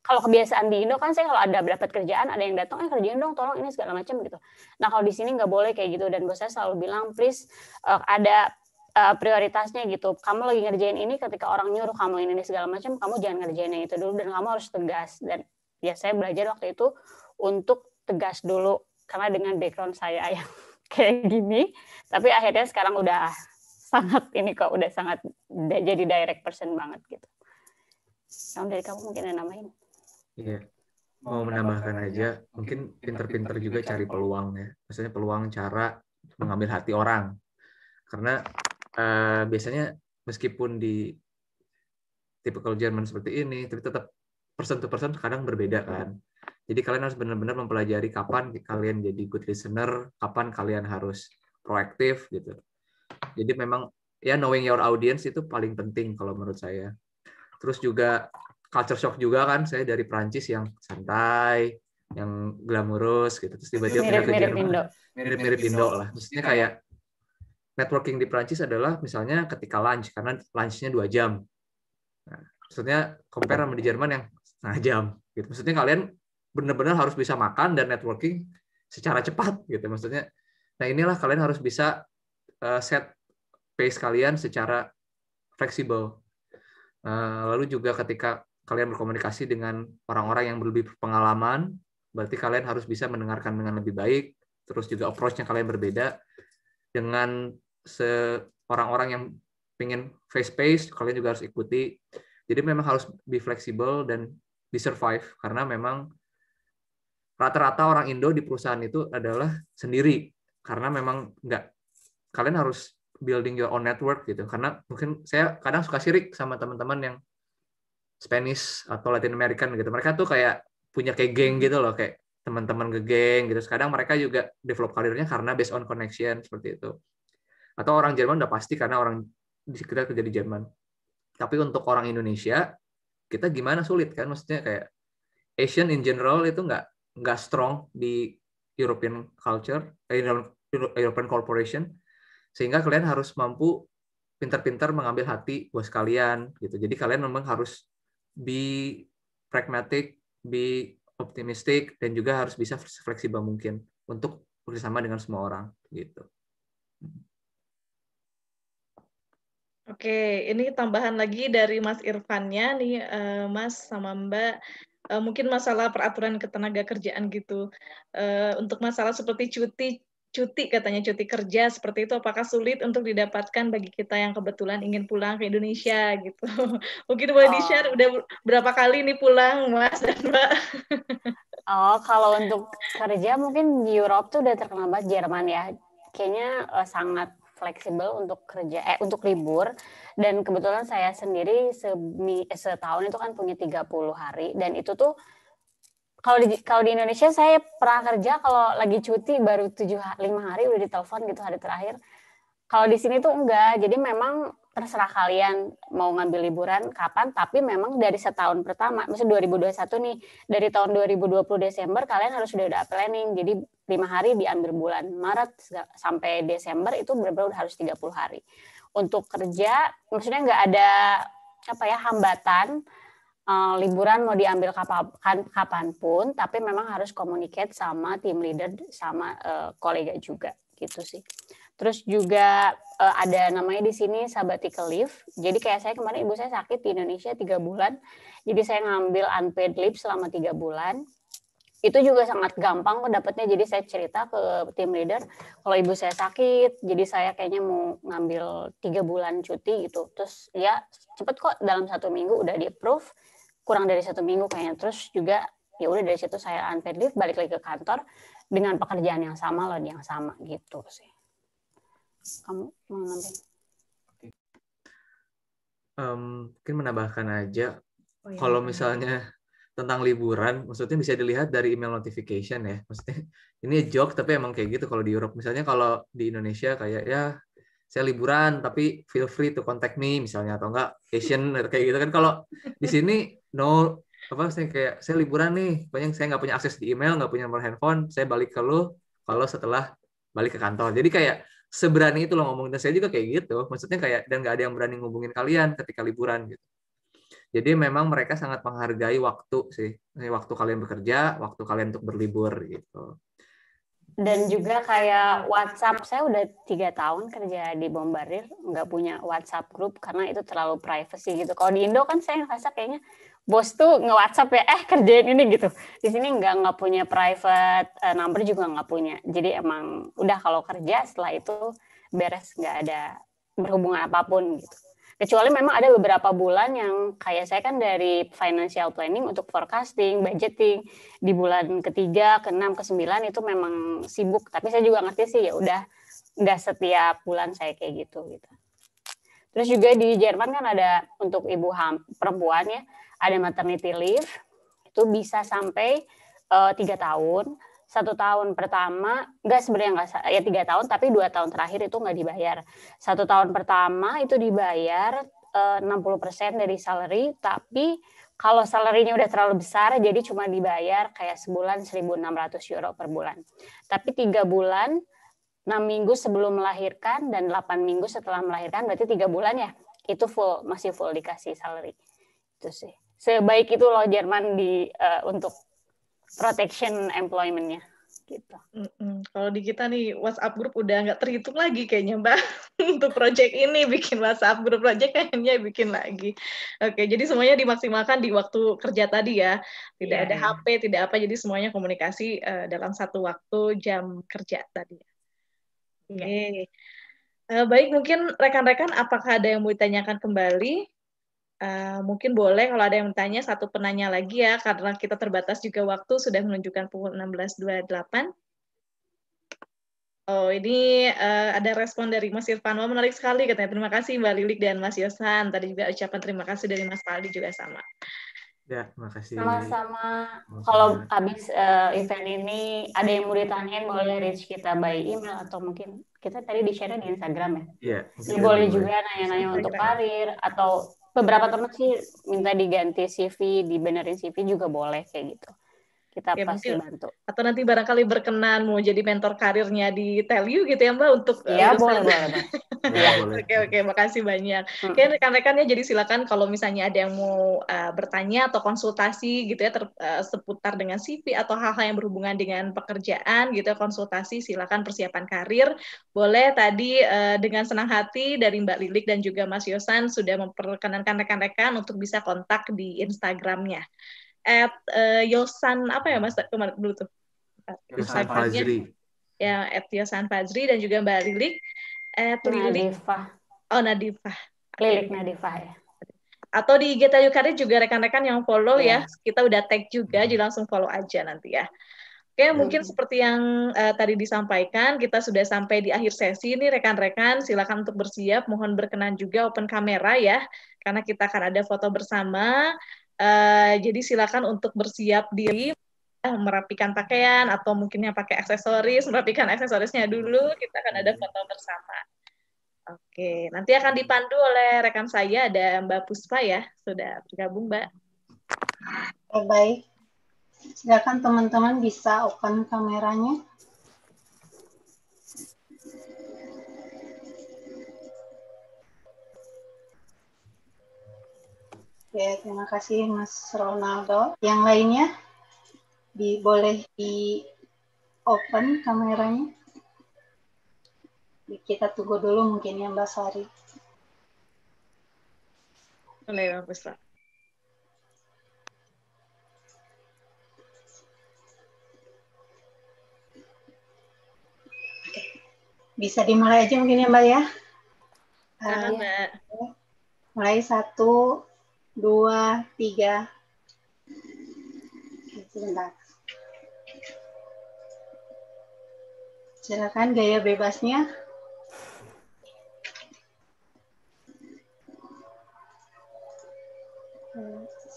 kalau kebiasaan di Indo kan saya kalau ada dapat kerjaan ada yang datang eh kerjain dong tolong ini segala macam gitu nah kalau di sini nggak boleh kayak gitu dan bos saya selalu bilang please uh, ada uh, prioritasnya gitu. Kamu lagi ngerjain ini ketika orang nyuruh kamu ini, ini segala macam, kamu jangan ngerjain yang itu dulu dan kamu harus tegas. Dan ya saya belajar waktu itu untuk tegas dulu karena dengan background saya yang kayak gini, tapi akhirnya sekarang udah sangat ini kok udah sangat jadi direct person banget gitu. Kamu dari kamu mungkin yang nambahin. Iya. Mau menambahkan aja, mungkin pinter-pinter juga cari peluang ya. Maksudnya peluang cara mengambil hati orang. Karena Eh, biasanya meskipun di tipikal Jerman seperti ini, tapi tetap persen to persen kadang berbeda kan. Jadi kalian harus benar-benar mempelajari kapan kalian jadi good listener, kapan kalian harus proaktif gitu. Jadi memang ya knowing your audience itu paling penting kalau menurut saya. Terus juga culture shock juga kan saya dari Prancis yang santai, yang glamorous gitu terus tiba-tiba pindah ke Jerman. Mirip-mirip Indo. Mirip-mirip Indo lah. Maksudnya kayak networking di Prancis adalah misalnya ketika lunch karena lunchnya dua jam. Nah, maksudnya compare sama di Jerman yang setengah jam. Gitu. Maksudnya kalian benar-benar harus bisa makan dan networking secara cepat gitu maksudnya. Nah inilah kalian harus bisa eh, set pace kalian secara fleksibel. Eh, lalu juga ketika kalian berkomunikasi dengan orang-orang yang lebih pengalaman, berarti kalian harus bisa mendengarkan dengan lebih baik. Terus juga approach-nya kalian berbeda dengan orang-orang yang pengen face space kalian juga harus ikuti jadi memang harus be fleksibel dan di survive karena memang rata-rata orang Indo di perusahaan itu adalah sendiri karena memang nggak kalian harus building your own network gitu karena mungkin saya kadang suka sirik sama teman-teman yang Spanish atau Latin American gitu mereka tuh kayak punya kayak geng gitu loh kayak teman-teman ke geng gitu. Kadang mereka juga develop karirnya karena based on connection seperti itu atau orang Jerman udah pasti karena orang di sekitar kerja di Jerman. Tapi untuk orang Indonesia kita gimana sulit kan maksudnya kayak Asian in general itu nggak nggak strong di European culture, eh, European corporation sehingga kalian harus mampu pintar-pintar mengambil hati bos kalian gitu. Jadi kalian memang harus be pragmatic, be optimistic dan juga harus bisa fleksibel mungkin untuk bersama dengan semua orang gitu. Oke, ini tambahan lagi dari Mas Irfannya nih, eh, Mas sama Mbak. Eh, mungkin masalah peraturan ketenaga kerjaan gitu. Uh, untuk masalah seperti cuti, cuti katanya cuti kerja seperti itu, apakah sulit untuk didapatkan bagi kita yang kebetulan ingin pulang ke Indonesia gitu? mungkin boleh oh. di share, oh. udah berapa kali nih pulang, Mas dan Mbak? oh, kalau untuk kerja mungkin di Eropa tuh udah terkenal banget Jerman ya. Kayaknya sangat fleksibel untuk kerja eh untuk libur dan kebetulan saya sendiri semi, eh, setahun itu kan punya 30 hari dan itu tuh kalau di kalau di Indonesia saya pernah kerja kalau lagi cuti baru tujuh lima hari udah ditelepon gitu hari terakhir kalau di sini tuh enggak jadi memang terserah kalian mau ngambil liburan kapan tapi memang dari setahun pertama misal 2021 nih dari tahun 2020 Desember kalian harus sudah ada planning jadi lima hari diambil bulan Maret sampai Desember itu benar-benar udah harus 30 hari untuk kerja maksudnya nggak ada apa ya hambatan uh, liburan mau diambil kapan kan, kapanpun tapi memang harus communicate sama tim leader sama uh, kolega juga gitu sih Terus juga uh, ada namanya di sini sabbatical leave. Jadi kayak saya kemarin ibu saya sakit di Indonesia tiga bulan, jadi saya ngambil unpaid leave selama tiga bulan. Itu juga sangat gampang pendapatnya. Jadi saya cerita ke tim leader kalau ibu saya sakit, jadi saya kayaknya mau ngambil tiga bulan cuti gitu. Terus ya cepet kok dalam satu minggu udah di approve, kurang dari satu minggu kayaknya. Terus juga ya udah dari situ saya unpaid leave balik lagi ke kantor dengan pekerjaan yang sama loh yang sama gitu sih kamu mau Um, mungkin menambahkan aja, oh, iya. kalau misalnya tentang liburan, maksudnya bisa dilihat dari email notification ya. Maksudnya ini joke tapi emang kayak gitu kalau di Eropa Misalnya kalau di Indonesia kayak ya saya liburan tapi feel free to contact me misalnya atau enggak Asian kayak gitu kan kalau di sini no apa saya kayak saya liburan nih banyak saya nggak punya akses di email nggak punya nomor handphone saya balik ke lo kalau setelah balik ke kantor jadi kayak seberani itu loh ngomongin saya juga kayak gitu maksudnya kayak dan nggak ada yang berani ngubungin kalian ketika liburan gitu jadi memang mereka sangat menghargai waktu sih eh, waktu kalian bekerja waktu kalian untuk berlibur gitu dan juga kayak WhatsApp saya udah tiga tahun kerja di Bombardir nggak punya WhatsApp grup karena itu terlalu privacy gitu kalau di Indo kan saya ngerasa kayaknya bos tuh nge WhatsApp ya, eh kerjain ini gitu. Di sini nggak nggak punya private uh, number juga nggak punya. Jadi emang udah kalau kerja setelah itu beres nggak ada berhubungan apapun gitu. Kecuali memang ada beberapa bulan yang kayak saya kan dari financial planning untuk forecasting, budgeting di bulan ketiga, keenam, sembilan itu memang sibuk. Tapi saya juga ngerti sih ya udah nggak setiap bulan saya kayak gitu gitu. Terus juga di Jerman kan ada untuk ibu ham, perempuan ya, ada maternity leave itu bisa sampai eh, tiga uh, tahun satu tahun pertama nggak sebenarnya nggak ya tiga tahun tapi dua tahun terakhir itu enggak dibayar satu tahun pertama itu dibayar eh, uh, 60% dari salary tapi kalau salarinya udah terlalu besar jadi cuma dibayar kayak sebulan 1.600 euro per bulan. Tapi tiga bulan enam minggu sebelum melahirkan dan delapan minggu setelah melahirkan berarti tiga bulan ya. Itu full masih full dikasih salary. Itu sih sebaik itu loh Jerman di uh, untuk protection employmentnya gitu. Mm -mm. Kalau di kita nih WhatsApp grup udah nggak terhitung lagi kayaknya Mbak untuk project ini bikin WhatsApp grup project kayaknya bikin lagi. Oke, jadi semuanya dimaksimalkan di waktu kerja tadi ya. Tidak yeah. ada HP, tidak apa, jadi semuanya komunikasi uh, dalam satu waktu jam kerja tadi. Iya. Oke. Okay. Uh, eh, baik, mungkin rekan-rekan apakah ada yang mau ditanyakan kembali? Uh, mungkin boleh kalau ada yang bertanya satu penanya lagi ya karena kita terbatas juga waktu sudah menunjukkan pukul 16.28. Oh ini uh, ada respon dari Mas Irfan, Wah, menarik sekali katanya. Terima kasih Mbak Lilik dan Mas Yosan. Tadi juga ucapan terima kasih dari Mas Paldi juga sama. Ya, terima kasih. Sama-sama. Kalau habis uh, event ini ada yang mau ditanyain boleh reach kita by email atau mungkin kita tadi di share di Instagram ya. Iya. Boleh juga nanya-nanya untuk karir atau beberapa hmm. teman sih minta diganti CV dibenerin CV juga boleh kayak gitu kita ya, pasti mungkin. bantu. Atau nanti barangkali berkenan mau jadi mentor karirnya di Tell You gitu ya Mbak untuk Iya, boleh, boleh. Ya, oke, oke, makasih banyak. Hmm. Oke, rekan-rekannya jadi silakan kalau misalnya ada yang mau uh, bertanya atau konsultasi gitu ya ter, uh, seputar dengan CV atau hal-hal yang berhubungan dengan pekerjaan gitu ya, konsultasi silakan persiapan karir. Boleh tadi uh, dengan senang hati dari Mbak Lilik dan juga Mas Yosan sudah memperkenankan rekan-rekan untuk bisa kontak di Instagramnya at uh, Yosan apa ya Mas kemarin dulu tuh? Yosan Fajri. Ya, at Yosan Fajri dan juga Mbak Lilik at Lilik. Oh, Nadifah. Lilik Nadifah ya. Atau di Geta Yukari juga rekan-rekan yang follow yeah. ya, iya. kita udah tag juga, jadi langsung follow aja nanti ya. Oke, okay, iya. mungkin seperti yang uh, tadi disampaikan, kita sudah sampai di akhir sesi ini rekan-rekan, silakan untuk bersiap, mohon berkenan juga open kamera ya, karena kita akan ada foto bersama Eh, jadi silakan untuk bersiap diri eh, merapikan pakaian atau mungkinnya pakai aksesoris, merapikan aksesorisnya dulu, kita akan ada hmm. foto bersama. Oke, nanti akan dipandu oleh rekan saya ada Mbak Puspa ya, sudah bergabung Mbak. Oh, baik, silakan teman-teman bisa open kameranya. Ya, terima kasih Mas Ronaldo. Yang lainnya di, boleh di open kameranya. Kita tunggu dulu mungkin ya Mbak Sari. Boleh, Pak Ustaz. Bisa dimulai aja mungkin ya Mbak ya. Nah, Mbak. Mulai satu, dua, tiga. Sebentar. Silakan gaya bebasnya.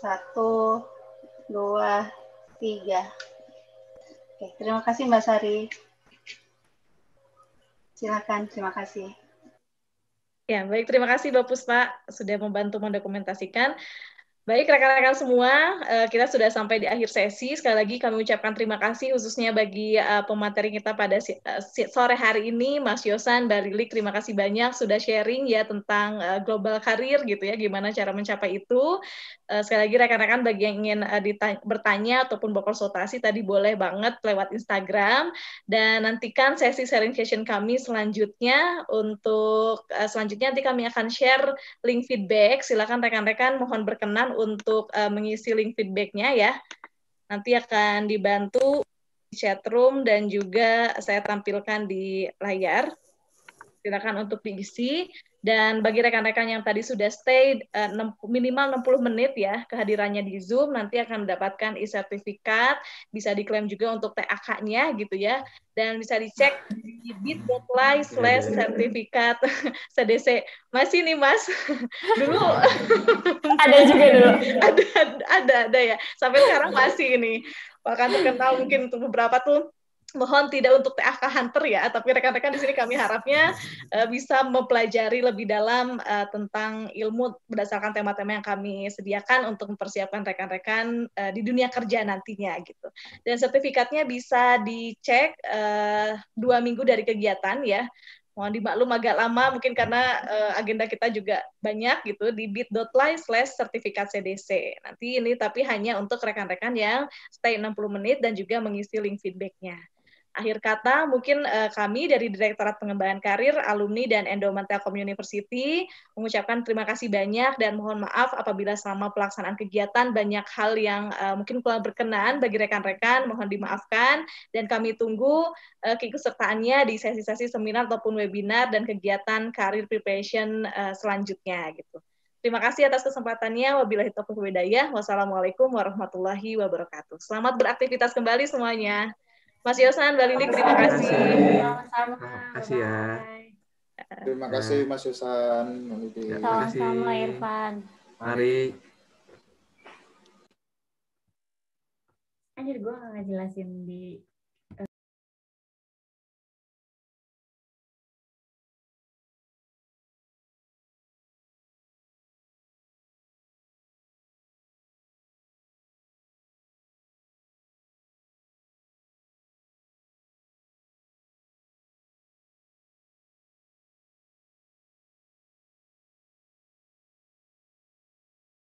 Satu, dua, tiga. Oke, terima kasih Mbak Sari. Silakan, terima kasih. Ya, baik. Terima kasih Bapak Puspa sudah membantu mendokumentasikan. Baik rekan-rekan semua, eh, kita sudah sampai di akhir sesi. Sekali lagi kami ucapkan terima kasih khususnya bagi eh, pemateri kita pada eh, sore hari ini, Mas Yosan, Mbak terima kasih banyak sudah sharing ya tentang global karir gitu ya, gimana cara mencapai itu. Sekali lagi rekan-rekan bagi yang ingin bertanya ataupun berkonsultasi tadi boleh banget lewat Instagram dan nantikan sesi sharing session kami selanjutnya untuk selanjutnya nanti kami akan share link feedback. Silakan rekan-rekan mohon berkenan untuk uh, mengisi link feedbacknya ya. Nanti akan dibantu di chat room dan juga saya tampilkan di layar. Silakan untuk diisi. Dan bagi rekan-rekan yang tadi sudah stay uh, minimal 60 menit ya kehadirannya di Zoom, nanti akan mendapatkan e-sertifikat, bisa diklaim juga untuk TAK-nya gitu ya. Dan bisa dicek di bit.ly slash sertifikat CDC. Masih nih Mas, dulu ada juga dulu. ada, ada, ada ya. Sampai sekarang masih ini. Bahkan terkenal mungkin untuk beberapa tuh mohon tidak untuk TAK Hunter ya, tapi rekan-rekan di sini kami harapnya uh, bisa mempelajari lebih dalam uh, tentang ilmu berdasarkan tema-tema yang kami sediakan untuk mempersiapkan rekan-rekan uh, di dunia kerja nantinya gitu. Dan sertifikatnya bisa dicek uh, dua minggu dari kegiatan ya. Mohon dimaklum agak lama mungkin karena uh, agenda kita juga banyak gitu di bit.ly slash sertifikat CDC. Nanti ini tapi hanya untuk rekan-rekan yang stay 60 menit dan juga mengisi link feedbacknya. Akhir kata, mungkin uh, kami dari Direktorat Pengembangan Karir, Alumni, dan Endowment Telkom University mengucapkan terima kasih banyak dan mohon maaf apabila selama pelaksanaan kegiatan banyak hal yang uh, mungkin kurang berkenan bagi rekan-rekan, mohon dimaafkan. Dan kami tunggu uh, keikutsertaannya di sesi-sesi seminar ataupun webinar dan kegiatan karir preparation uh, selanjutnya. gitu. Terima kasih atas kesempatannya. Wabillahi taufiq Wassalamualaikum warahmatullahi wabarakatuh. Selamat beraktivitas kembali semuanya. Mas Yosan, Mbak Lili, terima kasih. Sama-sama. Terima kasih ya. Terima kasih Mas Yosan, ya, Terima kasih. Sama-sama Irfan. Mari. Anjir, gue gak ngejelasin di